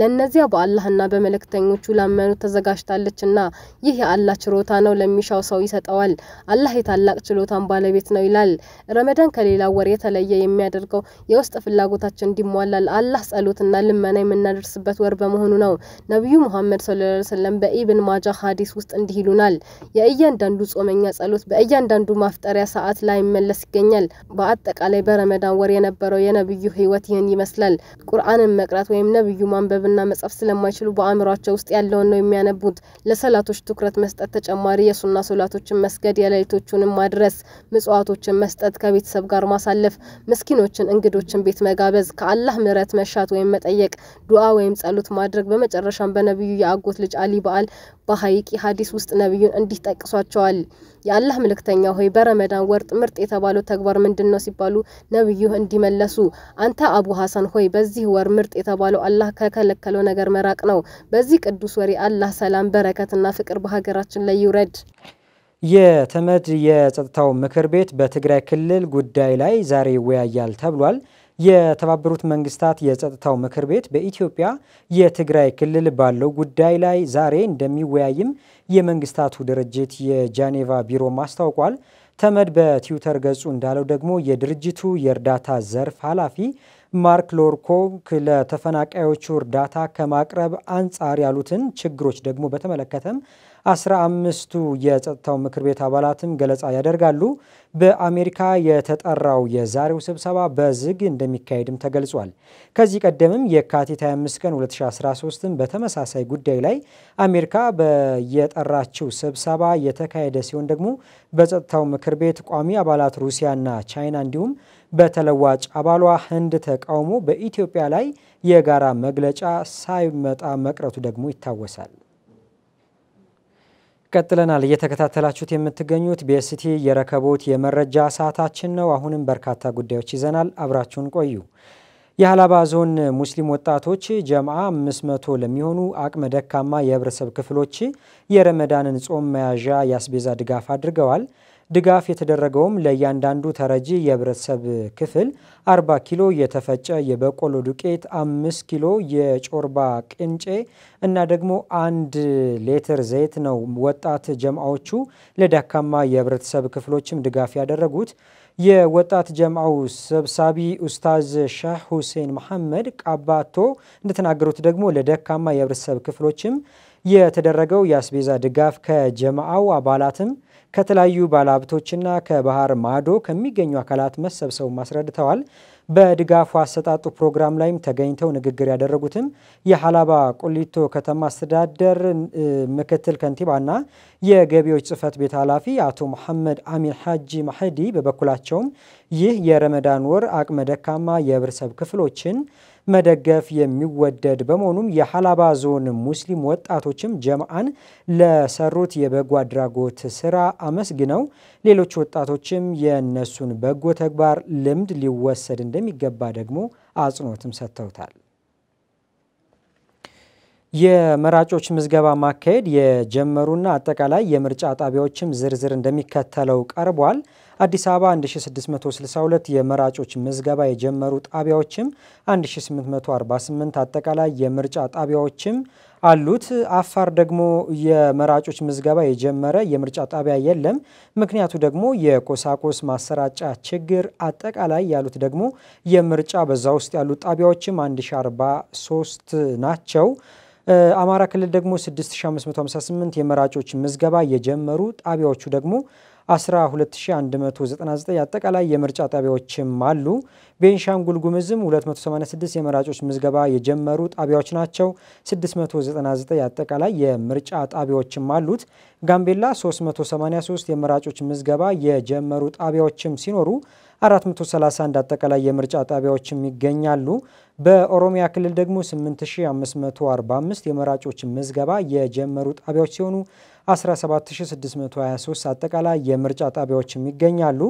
Speaker 3: ለእነዚያ በአላህና በመልእክተኞቹ ላመኑ ተዘጋጅታለችና ይህ የአላህ ችሮታ ነው፣ ለሚሻው ሰው ይሰጠዋል። አላህ የታላቅ ችሎታን ባለቤት ነው ይላል። ረመዳን ከሌላ ወር የተለየ የሚያደርገው የውስጥ ፍላጎታችን እንዲሟላ ለአላህ ጸሎትና ልመና የምናደርስበት ወር በመሆኑ ነው። ነቢዩ ሙሐመድ ሰለላሁ ዐለይሂ ወሰለም በኢብን ማጃ ሀዲስ ውስጥ እንዲህ ይሉናል፣ የእያንዳንዱ ጾመኛ ጸሎት በእያንዳንዱ ማፍጠሪያ ሰዓት ላይ መለስ ይገኛል። በአጠቃላይ በረመዳን ወር የነበረው የነብዩ ህይወት ይህን ይመስላል። ቁርአንን መቅራት ወይም ነብዩ ማንበብና መጻፍ ስለ ስለማይችሉ በአእምሯቸው ውስጥ ያለውን ነው የሚያነቡት። ለሰላቶች ትኩረት መስጠት፣ ተጨማሪ የሱና ሶላቶችን መስገድ፣ የሌሊቶቹንም ማድረስ፣ ምጽዋቶችን መስጠት፣ ከቤተሰብ ጋር ማሳለፍ፣ ምስኪኖችን፣ እንግዶችን ቤት መጋበዝ፣ ከአላህ ምሕረት መሻት ወይም መጠየቅ፣ ዱዓ ወይም ጸሎት ማድረግ። በመጨረሻም በነቢዩ የአጎት ልጅ አሊ በዓል በሀይቂ ሀዲስ ውስጥ ነቢዩን እንዲህ ጠቅሷቸዋል። የአላህ ምልክተኛ ሆይ በረመዳን ወርጥ ምርጥ የተባለው ተግባር ምንድን ነው ሲባሉ ነብዩ እንዲመለሱ አንተ አቡ ሀሰን ሆይ በዚህ ወር ምርጥ የተባለው አላህ ከከለከለው ነገር መራቅ ነው። በዚህ ቅዱስ ወሬ አላህ ሰላም፣ በረከትና ፍቅር በሀገራችን ላይ ይውረድ።
Speaker 1: የተመድ የጸጥታው ምክር ቤት በትግራይ ክልል ጉዳይ ላይ ዛሬ ይወያያል ተብሏል። የተባበሩት መንግስታት የጸጥታው ምክር ቤት በኢትዮጵያ የትግራይ ክልል ባለው ጉዳይ ላይ ዛሬ እንደሚወያይም የመንግስታቱ ድርጅት የጃኔቫ ቢሮ ማስታውቋል። ተመድ በትዊተር ገጹ እንዳለው ደግሞ የድርጅቱ የእርዳታ ዘርፍ ኃላፊ ማርክ ሎርኮክ ለተፈናቃዮቹ እርዳታ ከማቅረብ አንጻር ያሉትን ችግሮች ደግሞ በተመለከተም አስራ አምስቱ የጸጥታው ምክር ቤት አባላትም ገለጻ ያደርጋሉ። በአሜሪካ የተጠራው የዛሬው ስብሰባ በዝግ እንደሚካሄድም ተገልጿል። ከዚህ ቀደምም የካቲት 25 ቀን 2013 በተመሳሳይ ጉዳይ ላይ አሜሪካ በየጠራችው ስብሰባ የተካሄደ ሲሆን ደግሞ በጸጥታው ምክር ቤት ቋሚ አባላት ሩሲያና ቻይና እንዲሁም በተለዋጭ አባሏ ህንድ ተቃውሞ በኢትዮጵያ ላይ የጋራ መግለጫ ሳይመጣ መቅረቱ ደግሞ ይታወሳል። ቀጥለናል። እየተከታተላችሁት የምትገኙት ቢኤስቲ የረከቦት የመረጃ ሰዓታችን ነው። አሁንም በርካታ ጉዳዮች ይዘናል። አብራችሁን ቆዩ። የሀላባ ዞን ሙስሊም ወጣቶች ጀምዓ 500 ለሚሆኑ አቅመ ደካማ የህብረተሰብ ክፍሎች የረመዳንን ጾም መያዣ የአስቤዛ ድጋፍ አድርገዋል። ድጋፍ የተደረገውም ለእያንዳንዱ ተረጂ የህብረተሰብ ክፍል 40 ኪሎ የተፈጨ የበቆሎ ዱቄት፣ 5 ኪሎ የጮርባ ቅንጬ እና ደግሞ አንድ ሌትር ዘይት ነው። ወጣት ጀምአዎቹ ለዳካማ የህብረተሰብ ክፍሎችም ድጋፍ ያደረጉት የወጣት ጀምአው ሰብሳቢ ኡስታዝ ሻህ ሁሴን መሐመድ ቃባቶ እንደተናገሩት ደግሞ ለደካማ የህብረተሰብ ክፍሎችም የተደረገው የአስቤዛ ድጋፍ ከጀማው አባላትም ከተለያዩ ባለሀብቶችና ከባህር ማዶ ከሚገኙ አካላት መሰብሰቡ አስረድተዋል። በድጋፉ አሰጣጡ ፕሮግራም ላይም ተገኝተው ንግግር ያደረጉትም የሀላባ ቁሊቶ ከተማ አስተዳደር ምክትል ከንቲባና የገቢዎች ጽህፈት ቤት ኃላፊ አቶ መሐመድ አሚን ሐጂ ማህዲ በበኩላቸውም ይህ የረመዳን ወር አቅመ ደካማ የህብረተሰብ ክፍሎችን መደገፍ የሚወደድ በመሆኑም የሀላባ ዞን ሙስሊም ወጣቶችም ጀምአን ለሰሩት የበጎ አድራጎት ስራ አመስግነው ሌሎች ወጣቶችም የእነሱን በጎ ተግባር ልምድ ሊወሰድ እንደሚገባ ደግሞ አጽንኦትም ሰጥተውታል። የመራጮች ምዝገባ ማካሄድ የጀመሩና አጠቃላይ የምርጫ ጣቢያዎችም ዝርዝር እንደሚከተለው ቀርቧል። አዲስ አበባ 1662 የመራጮች ምዝገባ የጀመሩ ጣቢያዎችም 1848 አጠቃላይ የምርጫ ጣቢያዎችም አሉት። አፋር ደግሞ የመራጮች ምዝገባ የጀመረ የምርጫ ጣቢያ የለም። ምክንያቱ ደግሞ የቆሳቆስ ማሰራጫ ችግር አጠቃላይ ያሉት ደግሞ የምርጫ በዛ ውስጥ ያሉ ጣቢያዎችም 1043 ናቸው። አማራ ክልል ደግሞ 6558 የመራጮች ምዝገባ የጀመሩ ጣቢያዎቹ ደግሞ 12199 አጠቃላይ የምርጫ ጣቢያዎችም አሉ። ቤንሻንጉል ጉምዝም 286 የመራጮች ምዝገባ የጀመሩ ጣቢያዎች ናቸው። 699 አጠቃላይ የምርጫ ጣቢያዎችም አሉት። ጋምቤላ 383 የመራጮች ምዝገባ የጀመሩ ጣቢያዎችም ሲኖሩ 431 አጠቃላይ የምርጫ ጣቢያዎችም ይገኛሉ። በኦሮሚያ ክልል ደግሞ 8545 የመራጮች ምዝገባ የጀመሩ ጣቢያዎች ሲሆኑ 17623 አጠቃላይ የምርጫ ጣቢያዎችም ይገኛሉ።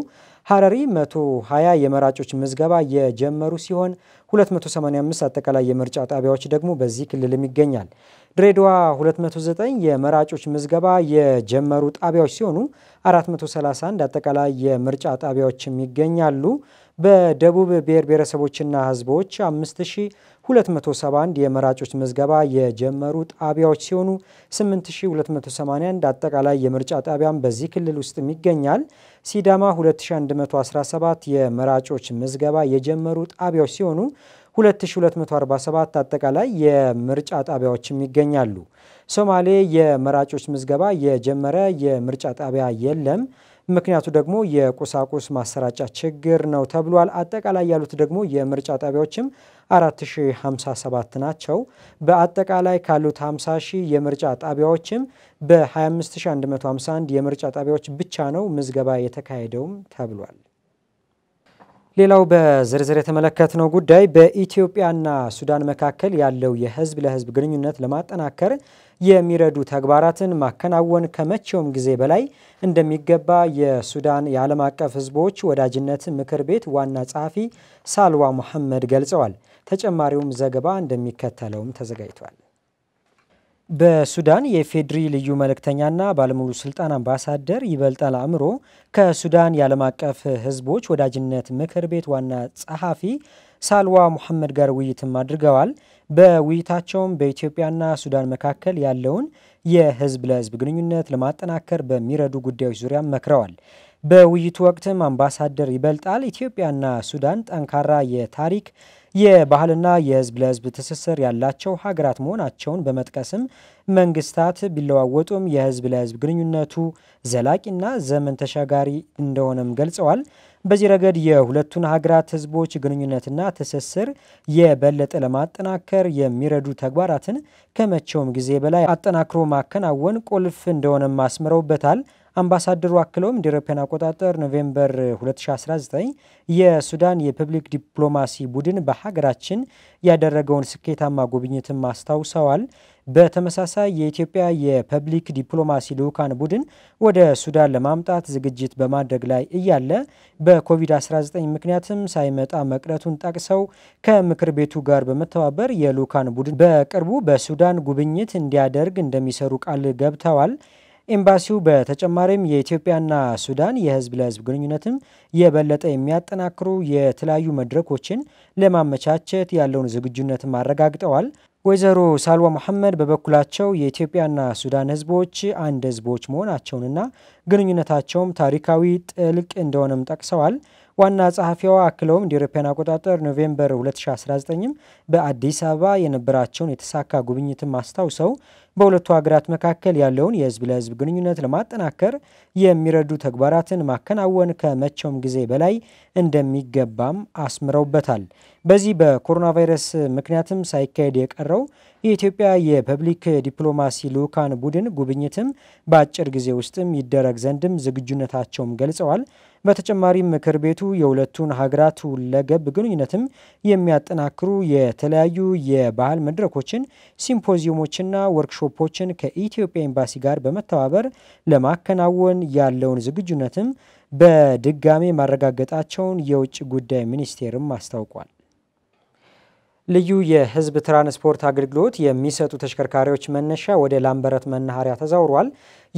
Speaker 1: ሀረሪ 120 የመራጮች ምዝገባ የጀመሩ ሲሆን 285 አጠቃላይ የምርጫ ጣቢያዎች ደግሞ በዚህ ክልልም ይገኛል። ድሬዳዋ 209 የመራጮች ምዝገባ የጀመሩ ጣቢያዎች ሲሆኑ 431 አጠቃላይ የምርጫ ጣቢያዎችም ይገኛሉ። በደቡብ ብሔር ብሔረሰቦችና ህዝቦች 5000 271 የመራጮች ምዝገባ የጀመሩ ጣቢያዎች ሲሆኑ 8281 አጠቃላይ የምርጫ ጣቢያም በዚህ ክልል ውስጥ ይገኛል። ሲዳማ 2117 የመራጮች ምዝገባ የጀመሩ ጣቢያዎች ሲሆኑ 2247 አጠቃላይ የምርጫ ጣቢያዎችም ይገኛሉ። ሶማሌ የመራጮች ምዝገባ የጀመረ የምርጫ ጣቢያ የለም። ምክንያቱ ደግሞ የቁሳቁስ ማሰራጫ ችግር ነው ተብሏል። አጠቃላይ ያሉት ደግሞ የምርጫ ጣቢያዎችም 4057 ናቸው። በአጠቃላይ ካሉት 50 ሺህ የምርጫ ጣቢያዎችም በ25151 የምርጫ ጣቢያዎች ብቻ ነው ምዝገባ የተካሄደውም ተብሏል። ሌላው በዝርዝር የተመለከትነው ጉዳይ በኢትዮጵያና ሱዳን መካከል ያለው የህዝብ ለህዝብ ግንኙነት ለማጠናከር የሚረዱ ተግባራትን ማከናወን ከመቼውም ጊዜ በላይ እንደሚገባ የሱዳን የዓለም አቀፍ ህዝቦች ወዳጅነት ምክር ቤት ዋና ጸሐፊ ሳልዋ መሐመድ ገልጸዋል። ተጨማሪውም ዘገባ እንደሚከተለውም ተዘጋጅቷል። በሱዳን የፌድሪ ልዩ መልእክተኛና ባለሙሉ ስልጣን አምባሳደር ይበልጣል አእምሮ ከሱዳን የዓለም አቀፍ ሕዝቦች ወዳጅነት ምክር ቤት ዋና ጸሐፊ ሳልዋ ሙሐመድ ጋር ውይይትም አድርገዋል። በውይይታቸውም በኢትዮጵያና ሱዳን መካከል ያለውን የህዝብ ለህዝብ ግንኙነት ለማጠናከር በሚረዱ ጉዳዮች ዙሪያም መክረዋል። በውይይቱ ወቅትም አምባሳደር ይበልጣል ኢትዮጵያና ሱዳን ጠንካራ የታሪክ የባህልና የህዝብ ለህዝብ ትስስር ያላቸው ሀገራት መሆናቸውን በመጥቀስም መንግስታት ቢለዋወጡም የህዝብ ለህዝብ ግንኙነቱ ዘላቂና ዘመን ተሻጋሪ እንደሆነም ገልጸዋል። በዚህ ረገድ የሁለቱን ሀገራት ህዝቦች ግንኙነትና ትስስር የበለጠ ለማጠናከር የሚረዱ ተግባራትን ከመቼውም ጊዜ በላይ አጠናክሮ ማከናወን ቁልፍ እንደሆነም አስምረውበታል። አምባሳደሩ አክለውም እንደ አውሮፓውያን አቆጣጠር ኖቬምበር 2019 የሱዳን የፐብሊክ ዲፕሎማሲ ቡድን በሀገራችን ያደረገውን ስኬታማ ጉብኝትም አስታውሰዋል። በተመሳሳይ የኢትዮጵያ የፐብሊክ ዲፕሎማሲ ልዑካን ቡድን ወደ ሱዳን ለማምጣት ዝግጅት በማድረግ ላይ እያለ በኮቪድ-19 ምክንያትም ሳይመጣ መቅረቱን ጠቅሰው ከምክር ቤቱ ጋር በመተባበር የልዑካን ቡድን በቅርቡ በሱዳን ጉብኝት እንዲያደርግ እንደሚሰሩ ቃል ገብተዋል። ኤምባሲው በተጨማሪም የኢትዮጵያና ሱዳን የህዝብ ለህዝብ ግንኙነትም የበለጠ የሚያጠናክሩ የተለያዩ መድረኮችን ለማመቻቸት ያለውን ዝግጁነትም አረጋግጠዋል። ወይዘሮ ሳልዋ መሐመድ በበኩላቸው የኢትዮጵያና ሱዳን ህዝቦች አንድ ህዝቦች መሆናቸውንና ግንኙነታቸውም ታሪካዊ ጥልቅ እንደሆነም ጠቅሰዋል። ዋና ጸሐፊዋ አክለውም እንደ አውሮፓውያን አቆጣጠር ኖቬምበር 2019ም በአዲስ አበባ የነበራቸውን የተሳካ ጉብኝትም አስታውሰው በሁለቱ ሀገራት መካከል ያለውን የህዝብ ለህዝብ ግንኙነት ለማጠናከር የሚረዱ ተግባራትን ማከናወን ከመቼውም ጊዜ በላይ እንደሚገባም አስምረውበታል። በዚህ በኮሮና ቫይረስ ምክንያትም ሳይካሄድ የቀረው የኢትዮጵያ የፐብሊክ ዲፕሎማሲ ልዑካን ቡድን ጉብኝትም በአጭር ጊዜ ውስጥም ይደረግ ዘንድም ዝግጁነታቸውም ገልጸዋል። በተጨማሪም ምክር ቤቱ የሁለቱን ሀገራት ሁለገብ ግንኙነትም የሚያጠናክሩ የተለያዩ የባህል መድረኮችን፣ ሲምፖዚየሞችና ወርክሾፖችን ከኢትዮጵያ ኤምባሲ ጋር በመተባበር ለማከናወን ያለውን ዝግጁነትም በድጋሜ ማረጋገጣቸውን የውጭ ጉዳይ ሚኒስቴርም አስታውቋል። ልዩ የህዝብ ትራንስፖርት አገልግሎት የሚሰጡ ተሽከርካሪዎች መነሻ ወደ ላምበረት መናኸሪያ ተዛውሯል።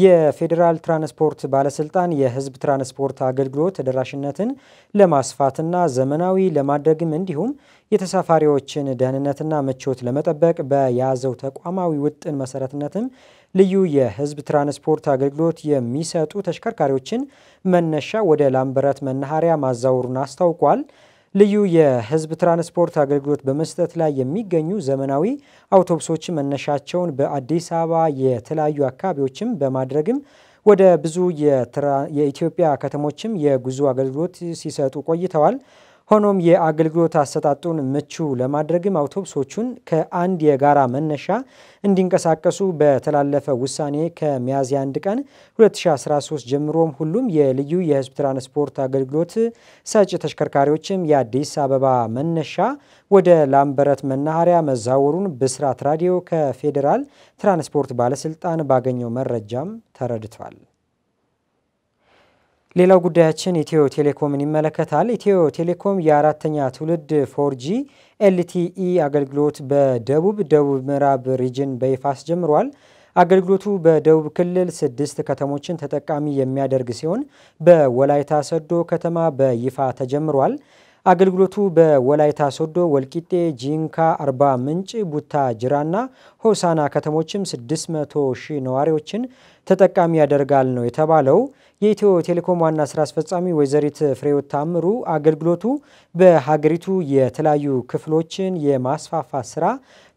Speaker 1: የፌዴራል ትራንስፖርት ባለስልጣን የህዝብ ትራንስፖርት አገልግሎት ተደራሽነትን ለማስፋትና ዘመናዊ ለማድረግም እንዲሁም የተሳፋሪዎችን ደህንነትና ምቾት ለመጠበቅ በያዘው ተቋማዊ ውጥን መሰረትነትም ልዩ የህዝብ ትራንስፖርት አገልግሎት የሚሰጡ ተሽከርካሪዎችን መነሻ ወደ ላምበረት መናኸሪያ ማዛወሩን አስታውቋል። ልዩ የህዝብ ትራንስፖርት አገልግሎት በመስጠት ላይ የሚገኙ ዘመናዊ አውቶቡሶች መነሻቸውን በአዲስ አበባ የተለያዩ አካባቢዎችም በማድረግም ወደ ብዙ የኢትዮጵያ ከተሞችም የጉዞ አገልግሎት ሲሰጡ ቆይተዋል። ሆኖም የአገልግሎት አሰጣጡን ምቹ ለማድረግም አውቶቡሶቹን ከአንድ የጋራ መነሻ እንዲንቀሳቀሱ በተላለፈ ውሳኔ ከሚያዝያ 1 ቀን 2013 ጀምሮም ሁሉም የልዩ የህዝብ ትራንስፖርት አገልግሎት ሰጪ ተሽከርካሪዎችም የአዲስ አበባ መነሻ ወደ ላምበረት መናኸሪያ መዛወሩን ብስራት ራዲዮ ከፌዴራል ትራንስፖርት ባለስልጣን ባገኘው መረጃም ተረድቷል። ሌላው ጉዳያችን ኢትዮ ቴሌኮምን ይመለከታል። ኢትዮ ቴሌኮም የአራተኛ ትውልድ ፎርጂ ኤልቲኢ አገልግሎት በደቡብ ደቡብ ምዕራብ ሪጅን በይፋ አስጀምሯል። አገልግሎቱ በደቡብ ክልል ስድስት ከተሞችን ተጠቃሚ የሚያደርግ ሲሆን በወላይታ ሰዶ ከተማ በይፋ ተጀምሯል። አገልግሎቱ በወላይታ ሶዶ፣ ወልቂጤ፣ ጂንካ፣ አርባ ምንጭ፣ ቡታ ጅራና ሆሳና ከተሞችም 600 ሺህ ነዋሪዎችን ተጠቃሚ ያደርጋል ነው የተባለው። የኢትዮ ቴሌኮም ዋና ስራ አስፈጻሚ ወይዘሪት ፍሬሕይወት ታምሩ አገልግሎቱ በሀገሪቱ የተለያዩ ክፍሎችን የማስፋፋት ስራ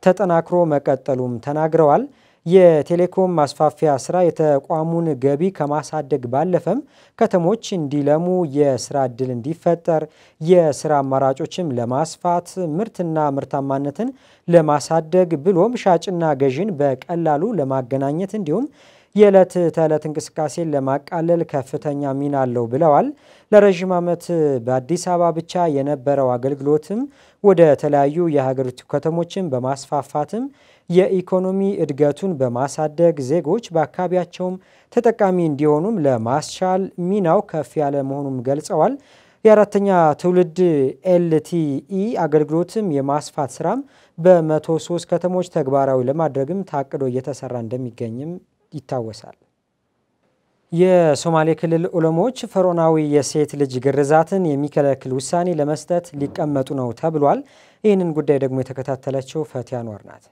Speaker 1: ተጠናክሮ መቀጠሉም ተናግረዋል። የቴሌኮም ማስፋፊያ ስራ የተቋሙን ገቢ ከማሳደግ ባለፈም ከተሞች እንዲለሙ፣ የስራ እድል እንዲፈጠር፣ የስራ አማራጮችም ለማስፋት ምርትና ምርታማነትን ለማሳደግ ብሎም ሻጭና ገዥን በቀላሉ ለማገናኘት እንዲሁም የዕለት ተዕለት እንቅስቃሴን ለማቃለል ከፍተኛ ሚና አለው ብለዋል። ለረዥም ዓመት በአዲስ አበባ ብቻ የነበረው አገልግሎትም ወደ ተለያዩ የሀገሪቱ ከተሞችን በማስፋፋትም የኢኮኖሚ እድገቱን በማሳደግ ዜጎች በአካባቢያቸውም ተጠቃሚ እንዲሆኑም ለማስቻል ሚናው ከፍ ያለ መሆኑም ገልጸዋል። የአራተኛ ትውልድ ኤልቲኢ አገልግሎትም የማስፋት ስራም በመቶ ሶስት ከተሞች ተግባራዊ ለማድረግም ታቅዶ እየተሰራ እንደሚገኝም ይታወሳል። የሶማሌ ክልል ዑለሞች ፈሮናዊ የሴት ልጅ ግርዛትን የሚከለክል ውሳኔ ለመስጠት ሊቀመጡ ነው ተብሏል። ይህንን ጉዳይ ደግሞ የተከታተለችው ፈቲያ አንዋር ናት።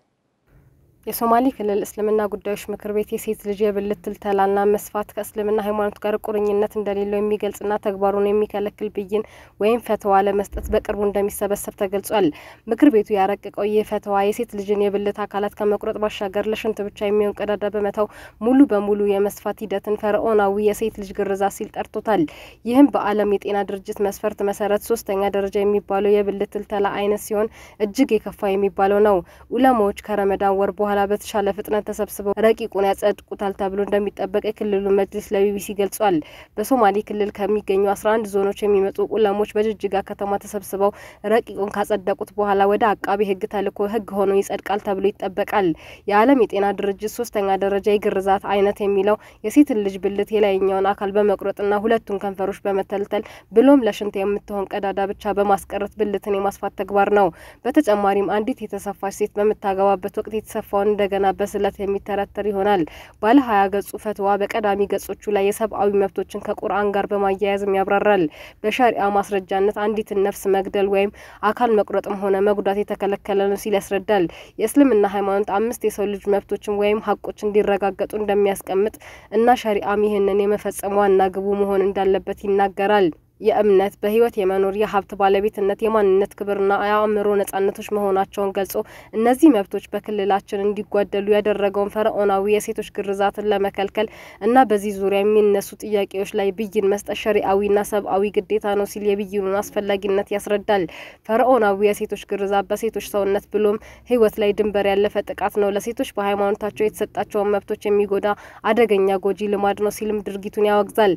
Speaker 3: የሶማሌ ክልል እስልምና ጉዳዮች ምክር ቤት የሴት ልጅ የብልት ትልተላና መስፋት ከእስልምና ሃይማኖት ጋር ቁርኝነት እንደሌለው የሚገልጽና ተግባሩን የሚከለክል ብይን ወይም ፈተዋ ለመስጠት በቅርቡ እንደሚሰበሰብ ተገልጿል። ምክር ቤቱ ያረቀቀው ይህ ፈተዋ የሴት ልጅን የብልት አካላት ከመቁረጥ ባሻገር ለሽንት ብቻ የሚሆን ቀዳዳ በመተው ሙሉ በሙሉ የመስፋት ሂደትን ፈርዖናዊ የሴት ልጅ ግርዛት ሲል ጠርቶታል። ይህም በዓለም የጤና ድርጅት መስፈርት መሰረት ሶስተኛ ደረጃ የሚባለው የብልት ትልተላ አይነት ሲሆን እጅግ የከፋ የሚባለው ነው። ኡለማዎች ከረመዳን ወር በኋላ በኋላ በተሻለ ፍጥነት ተሰብስበው ረቂቁን ያጸድቁታል ተብሎ እንደሚጠበቅ የክልሉ መጅሊስ ለቢቢሲ ገልጿል። በሶማሌ ክልል ከሚገኙ አስራ አንድ ዞኖች የሚመጡ ቁለሞች በጅጅጋ ከተማ ተሰብስበው ረቂቁን ካጸደቁት በኋላ ወደ አቃቢ ህግ ተልኮ ህግ ሆኖ ይጸድቃል ተብሎ ይጠበቃል። የዓለም የጤና ድርጅት ሶስተኛ ደረጃ የግርዛት አይነት የሚለው የሴትን ልጅ ብልት የላይኛውን አካል በመቁረጥና ሁለቱን ከንፈሮች በመተልተል ብሎም ለሽንት የምትሆን ቀዳዳ ብቻ በማስቀረት ብልትን የማስፋት ተግባር ነው። በተጨማሪም አንዲት የተሰፋች ሴት በምታገባበት ወቅት የተሰፋው ሁኔታውን እንደገና በስለት የሚተረተር ይሆናል። ባለ ሀያ ገጹ ፈትዋ በቀዳሚ ገጾቹ ላይ የሰብአዊ መብቶችን ከቁርአን ጋር በማያያዝም ያብራራል። በሸሪያ ማስረጃነት አንዲትን ነፍስ መግደል ወይም አካል መቁረጥም ሆነ መጉዳት የተከለከለ ነው ሲል ያስረዳል። የእስልምና ሃይማኖት አምስት የሰው ልጅ መብቶችን ወይም ሀቆች እንዲረጋገጡ እንደሚያስቀምጥ እና ሸሪአም ይህንን የመፈጸም ዋና ግቡ መሆን እንዳለበት ይናገራል። የእምነት በህይወት የመኖር የሀብት ባለቤትነት የማንነት ክብርና የአእምሮ ነጻነቶች መሆናቸውን ገልጾ እነዚህ መብቶች በክልላችን እንዲጓደሉ ያደረገውን ፈርዖናዊ የሴቶች ግርዛትን ለመከልከል እና በዚህ ዙሪያ የሚነሱ ጥያቄዎች ላይ ብይን መስጠት ሸሪአዊና ሰብአዊ ግዴታ ነው ሲል የብይኑን አስፈላጊነት ያስረዳል። ፈርዖናዊ የሴቶች ግርዛት በሴቶች ሰውነት ብሎም ህይወት ላይ ድንበር ያለፈ ጥቃት ነው፣ ለሴቶች በሃይማኖታቸው የተሰጣቸውን መብቶች የሚጎዳ አደገኛ ጎጂ ልማድ ነው ሲልም ድርጊቱን ያወግዛል።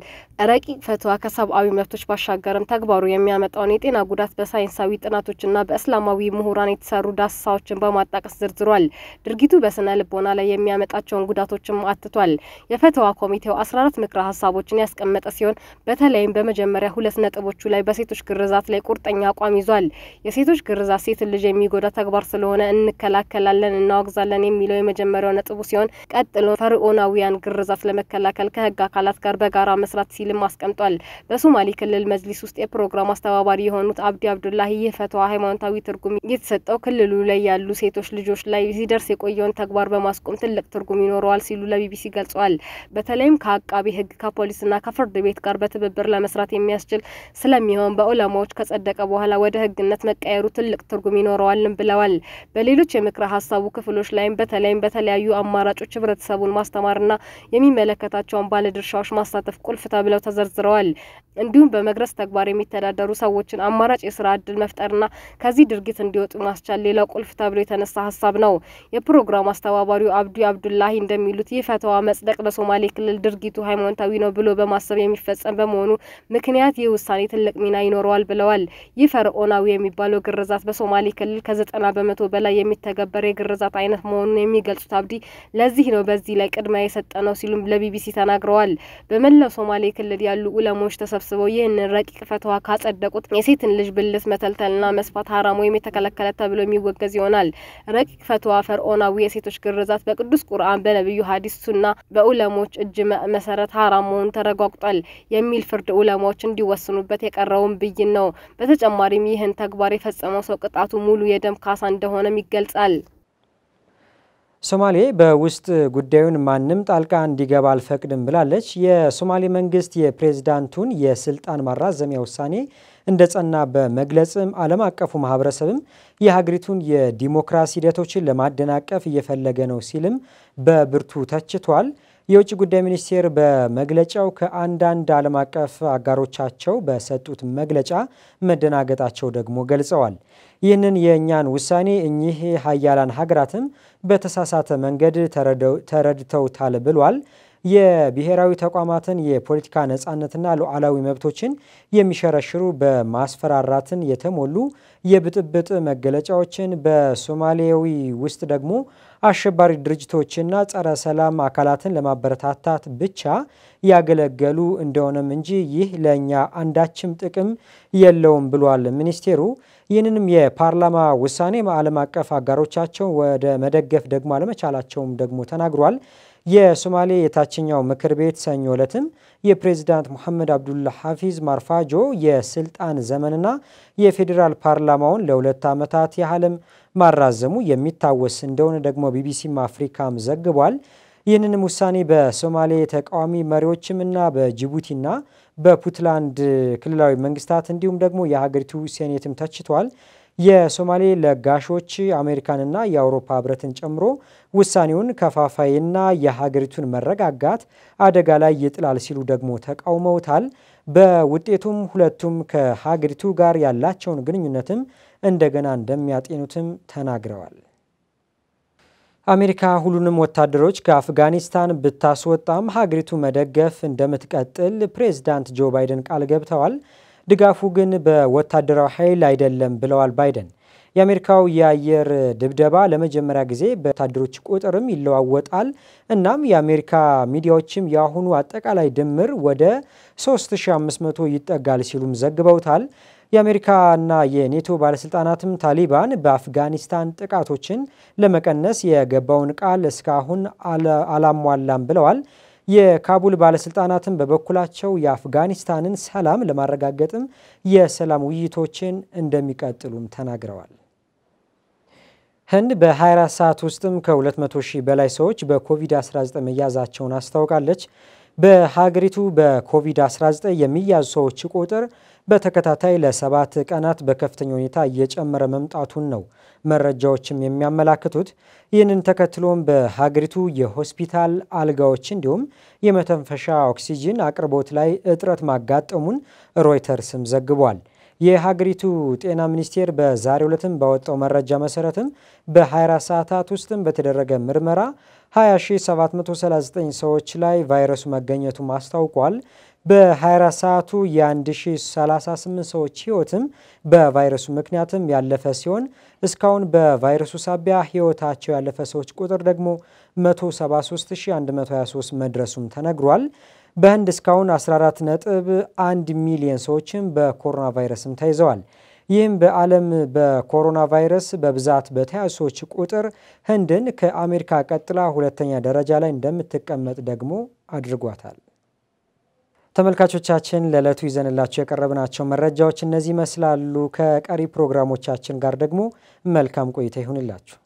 Speaker 3: ረቂቅ ፈትዋ ከሰብአዊ መብቶች ባሻገርም ተግባሩ የሚያመጣውን የጤና ጉዳት በሳይንሳዊ ጥናቶችና በእስላማዊ ምሁራን የተሰሩ ዳሳዎችን በማጣቀስ ዘርዝሯል። ድርጊቱ በስነ ልቦና ላይ የሚያመጣቸውን ጉዳቶችም አትቷል። የፈተዋ ኮሚቴው 14 ምክረ ሀሳቦችን ያስቀመጠ ሲሆን በተለይም በመጀመሪያ ሁለት ነጥቦቹ ላይ በሴቶች ግርዛት ላይ ቁርጠኛ አቋም ይዟል። የሴቶች ግርዛት ሴት ልጅ የሚጎዳ ተግባር ስለሆነ እንከላከላለን፣ እናወግዛለን የሚለው የመጀመሪያው ነጥቡ ሲሆን ቀጥሎ ፈርዖናዊያን ግርዛት ለመከላከል ከህግ አካላት ጋር በጋራ መስራት ሲልም አስቀምጧል። በሶማሌ ክልል ክልል መጅሊስ ውስጥ የፕሮግራም አስተባባሪ የሆኑት አብዲ አብዱላሂ ይህ ፈትዋ ሃይማኖታዊ ትርጉም የተሰጠው ክልሉ ላይ ያሉ ሴቶች ልጆች ላይ ሲደርስ የቆየውን ተግባር በማስቆም ትልቅ ትርጉም ይኖረዋል ሲሉ ለቢቢሲ ገልጸዋል። በተለይም ከአቃቢ ህግ ከፖሊስና ከፍርድ ቤት ጋር በትብብር ለመስራት የሚያስችል ስለሚሆን በዑለማዎች ከጸደቀ በኋላ ወደ ህግነት መቀየሩ ትልቅ ትርጉም ይኖረዋልም ብለዋል። በሌሎች የምክረ ሀሳቡ ክፍሎች ላይም በተለይም በተለያዩ አማራጮች ህብረተሰቡን ማስተማርና የሚመለከታቸውን ባለድርሻዎች ማሳተፍ ቁልፍ ተብለው ተዘርዝረዋል። እንዲሁም በመግረስ ተግባር የሚተዳደሩ ሰዎችን አማራጭ የስራ እድል መፍጠርና ከዚህ ድርጊት እንዲወጡ ማስቻል ሌላው ቁልፍ ተብሎ የተነሳ ሀሳብ ነው። የፕሮግራሙ አስተባባሪው አብዱ አብዱላሂ እንደሚሉት ይህ ፈተዋ መጽደቅ በሶማሌ ክልል ድርጊቱ ሃይማኖታዊ ነው ብሎ በማሰብ የሚፈጸም በመሆኑ ምክንያት ይህ ውሳኔ ትልቅ ሚና ይኖረዋል ብለዋል። ይህ ፈርዖናዊ የሚባለው ግርዛት በሶማሌ ክልል ከዘጠና በመቶ በላይ የሚተገበር የግርዛት አይነት መሆኑን የሚገልጹት አብዲ ለዚህ ነው በዚህ ላይ ቅድሚያ የሰጠ ነው ሲሉም ለቢቢሲ ተናግረዋል። በመላው ሶማሌ ክልል ያሉ ኡለሞች ተሰብስበው ይህን ይህንን ረቂቅ ፈትዋ ካጸደቁት የሴትን ልጅ ብልት መተልተልና መስፋት ሀራም ወይም የተከለከለ ተብሎ የሚወገዝ ይሆናል። ረቂቅ ፈትዋ ፈርዖናዊ የሴቶች ግርዛት በቅዱስ ቁርአን፣ በነቢዩ ሀዲስ ሱና በኡለሞች እጅ መሰረት ሀራም መሆኑ ተረጋግጧል የሚል ፍርድ ኡለማዎች እንዲወስኑበት የቀረውን ብይን ነው። በተጨማሪም ይህን ተግባር የፈጸመው ሰው ቅጣቱ ሙሉ የደም ካሳ እንደሆነም ይገልጻል።
Speaker 1: ሶማሌ በውስጥ ጉዳዩን ማንም ጣልቃ እንዲገባ አልፈቅድም ብላለች። የሶማሌ መንግስት የፕሬዝዳንቱን የስልጣን ማራዘሚያ ውሳኔ እንደጸና በመግለጽም ዓለም አቀፉ ማህበረሰብም የሀገሪቱን የዲሞክራሲ ሂደቶችን ለማደናቀፍ እየፈለገ ነው ሲልም በብርቱ ተችቷል። የውጭ ጉዳይ ሚኒስቴር በመግለጫው ከአንዳንድ ዓለም አቀፍ አጋሮቻቸው በሰጡት መግለጫ መደናገጣቸው ደግሞ ገልጸዋል። ይህንን የእኛን ውሳኔ እኚህ ሀያላን ሀገራትም በተሳሳተ መንገድ ተረድተውታል ብሏል። የብሔራዊ ተቋማትን የፖለቲካ ነጻነትና ሉዓላዊ መብቶችን የሚሸረሽሩ በማስፈራራትን የተሞሉ የብጥብጥ መገለጫዎችን በሶማሌያዊ ውስጥ ደግሞ አሸባሪ ድርጅቶችና ጸረ ሰላም አካላትን ለማበረታታት ብቻ ያገለገሉ እንደሆነም እንጂ ይህ ለእኛ አንዳችም ጥቅም የለውም ብሏል ሚኒስቴሩ። ይህንንም የፓርላማ ውሳኔ ዓለም አቀፍ አጋሮቻቸው ወደ መደገፍ ደግሞ አለመቻላቸውም ደግሞ ተናግሯል። የሶማሌ የታችኛው ምክር ቤት ሰኞ ዕለትም የፕሬዚዳንት ሙሐመድ አብዱላ ሐፊዝ ማርፋጆ የስልጣን ዘመንና የፌዴራል ፓርላማውን ለሁለት ዓመታት ያህልም ማራዘሙ የሚታወስ እንደሆነ ደግሞ ቢቢሲም አፍሪካም ዘግቧል። ይህንንም ውሳኔ በሶማሌ ተቃዋሚ መሪዎችም እና በጅቡቲና በፑትላንድ ክልላዊ መንግስታት እንዲሁም ደግሞ የሀገሪቱ ሴኔትም ተችቷል። የሶማሌ ለጋሾች አሜሪካንና የአውሮፓ ህብረትን ጨምሮ ውሳኔውን ከፋፋይና የሀገሪቱን መረጋጋት አደጋ ላይ ይጥላል ሲሉ ደግሞ ተቃውመውታል። በውጤቱም ሁለቱም ከሀገሪቱ ጋር ያላቸውን ግንኙነትም እንደገና እንደሚያጤኑትም ተናግረዋል። አሜሪካ ሁሉንም ወታደሮች ከአፍጋኒስታን ብታስወጣም ሀገሪቱ መደገፍ እንደምትቀጥል ፕሬዝዳንት ጆ ባይደን ቃል ገብተዋል። ድጋፉ ግን በወታደራዊ ኃይል አይደለም ብለዋል ባይደን። የአሜሪካው የአየር ድብደባ ለመጀመሪያ ጊዜ በወታደሮች ቁጥርም ይለዋወጣል። እናም የአሜሪካ ሚዲያዎችም የአሁኑ አጠቃላይ ድምር ወደ 3500 ይጠጋል ሲሉም ዘግበውታል። የአሜሪካና የኔቶ ባለስልጣናትም ታሊባን በአፍጋኒስታን ጥቃቶችን ለመቀነስ የገባውን ቃል እስካሁን አላሟላም ብለዋል። የካቡል ባለስልጣናትም በበኩላቸው የአፍጋኒስታንን ሰላም ለማረጋገጥም የሰላም ውይይቶችን እንደሚቀጥሉም ተናግረዋል። ህንድ በ24 ሰዓት ውስጥም ከ200 ሺህ በላይ ሰዎች በኮቪድ-19 መያዛቸውን አስታውቃለች። በሀገሪቱ በኮቪድ-19 የሚያዙ ሰዎች ቁጥር በተከታታይ ለሰባት ቀናት በከፍተኛ ሁኔታ እየጨመረ መምጣቱን ነው መረጃዎችም የሚያመላክቱት ይህንን ተከትሎም በሀገሪቱ የሆስፒታል አልጋዎች እንዲሁም የመተንፈሻ ኦክሲጂን አቅርቦት ላይ እጥረት ማጋጠሙን ሮይተርስም ዘግቧል። የሀገሪቱ ጤና ሚኒስቴር በዛሬው ዕለትም ባወጣው መረጃ መሰረትም በ24 ሰዓታት ውስጥም በተደረገ ምርመራ 20739 ሰዎች ላይ ቫይረሱ መገኘቱ ማስታውቋል በ24 ሰዓቱ የ1038 ሰዎች ህይወትም በቫይረሱ ምክንያትም ያለፈ ሲሆን እስካሁን በቫይረሱ ሳቢያ ህይወታቸው ያለፈ ሰዎች ቁጥር ደግሞ 173123 መድረሱም ተነግሯል። በህንድ እስካሁን 14 ነጥብ 1 ሚሊዮን ሰዎችም በኮሮና ቫይረስም ተይዘዋል። ይህም በዓለም በኮሮና ቫይረስ በብዛት በተያዙ ሰዎች ቁጥር ህንድን ከአሜሪካ ቀጥላ ሁለተኛ ደረጃ ላይ እንደምትቀመጥ ደግሞ አድርጓታል። ተመልካቾቻችን ለዕለቱ ይዘንላቸው የቀረብናቸው መረጃዎች እነዚህ ይመስላሉ። ከቀሪ ፕሮግራሞቻችን ጋር ደግሞ መልካም ቆይታ ይሁንላችሁ።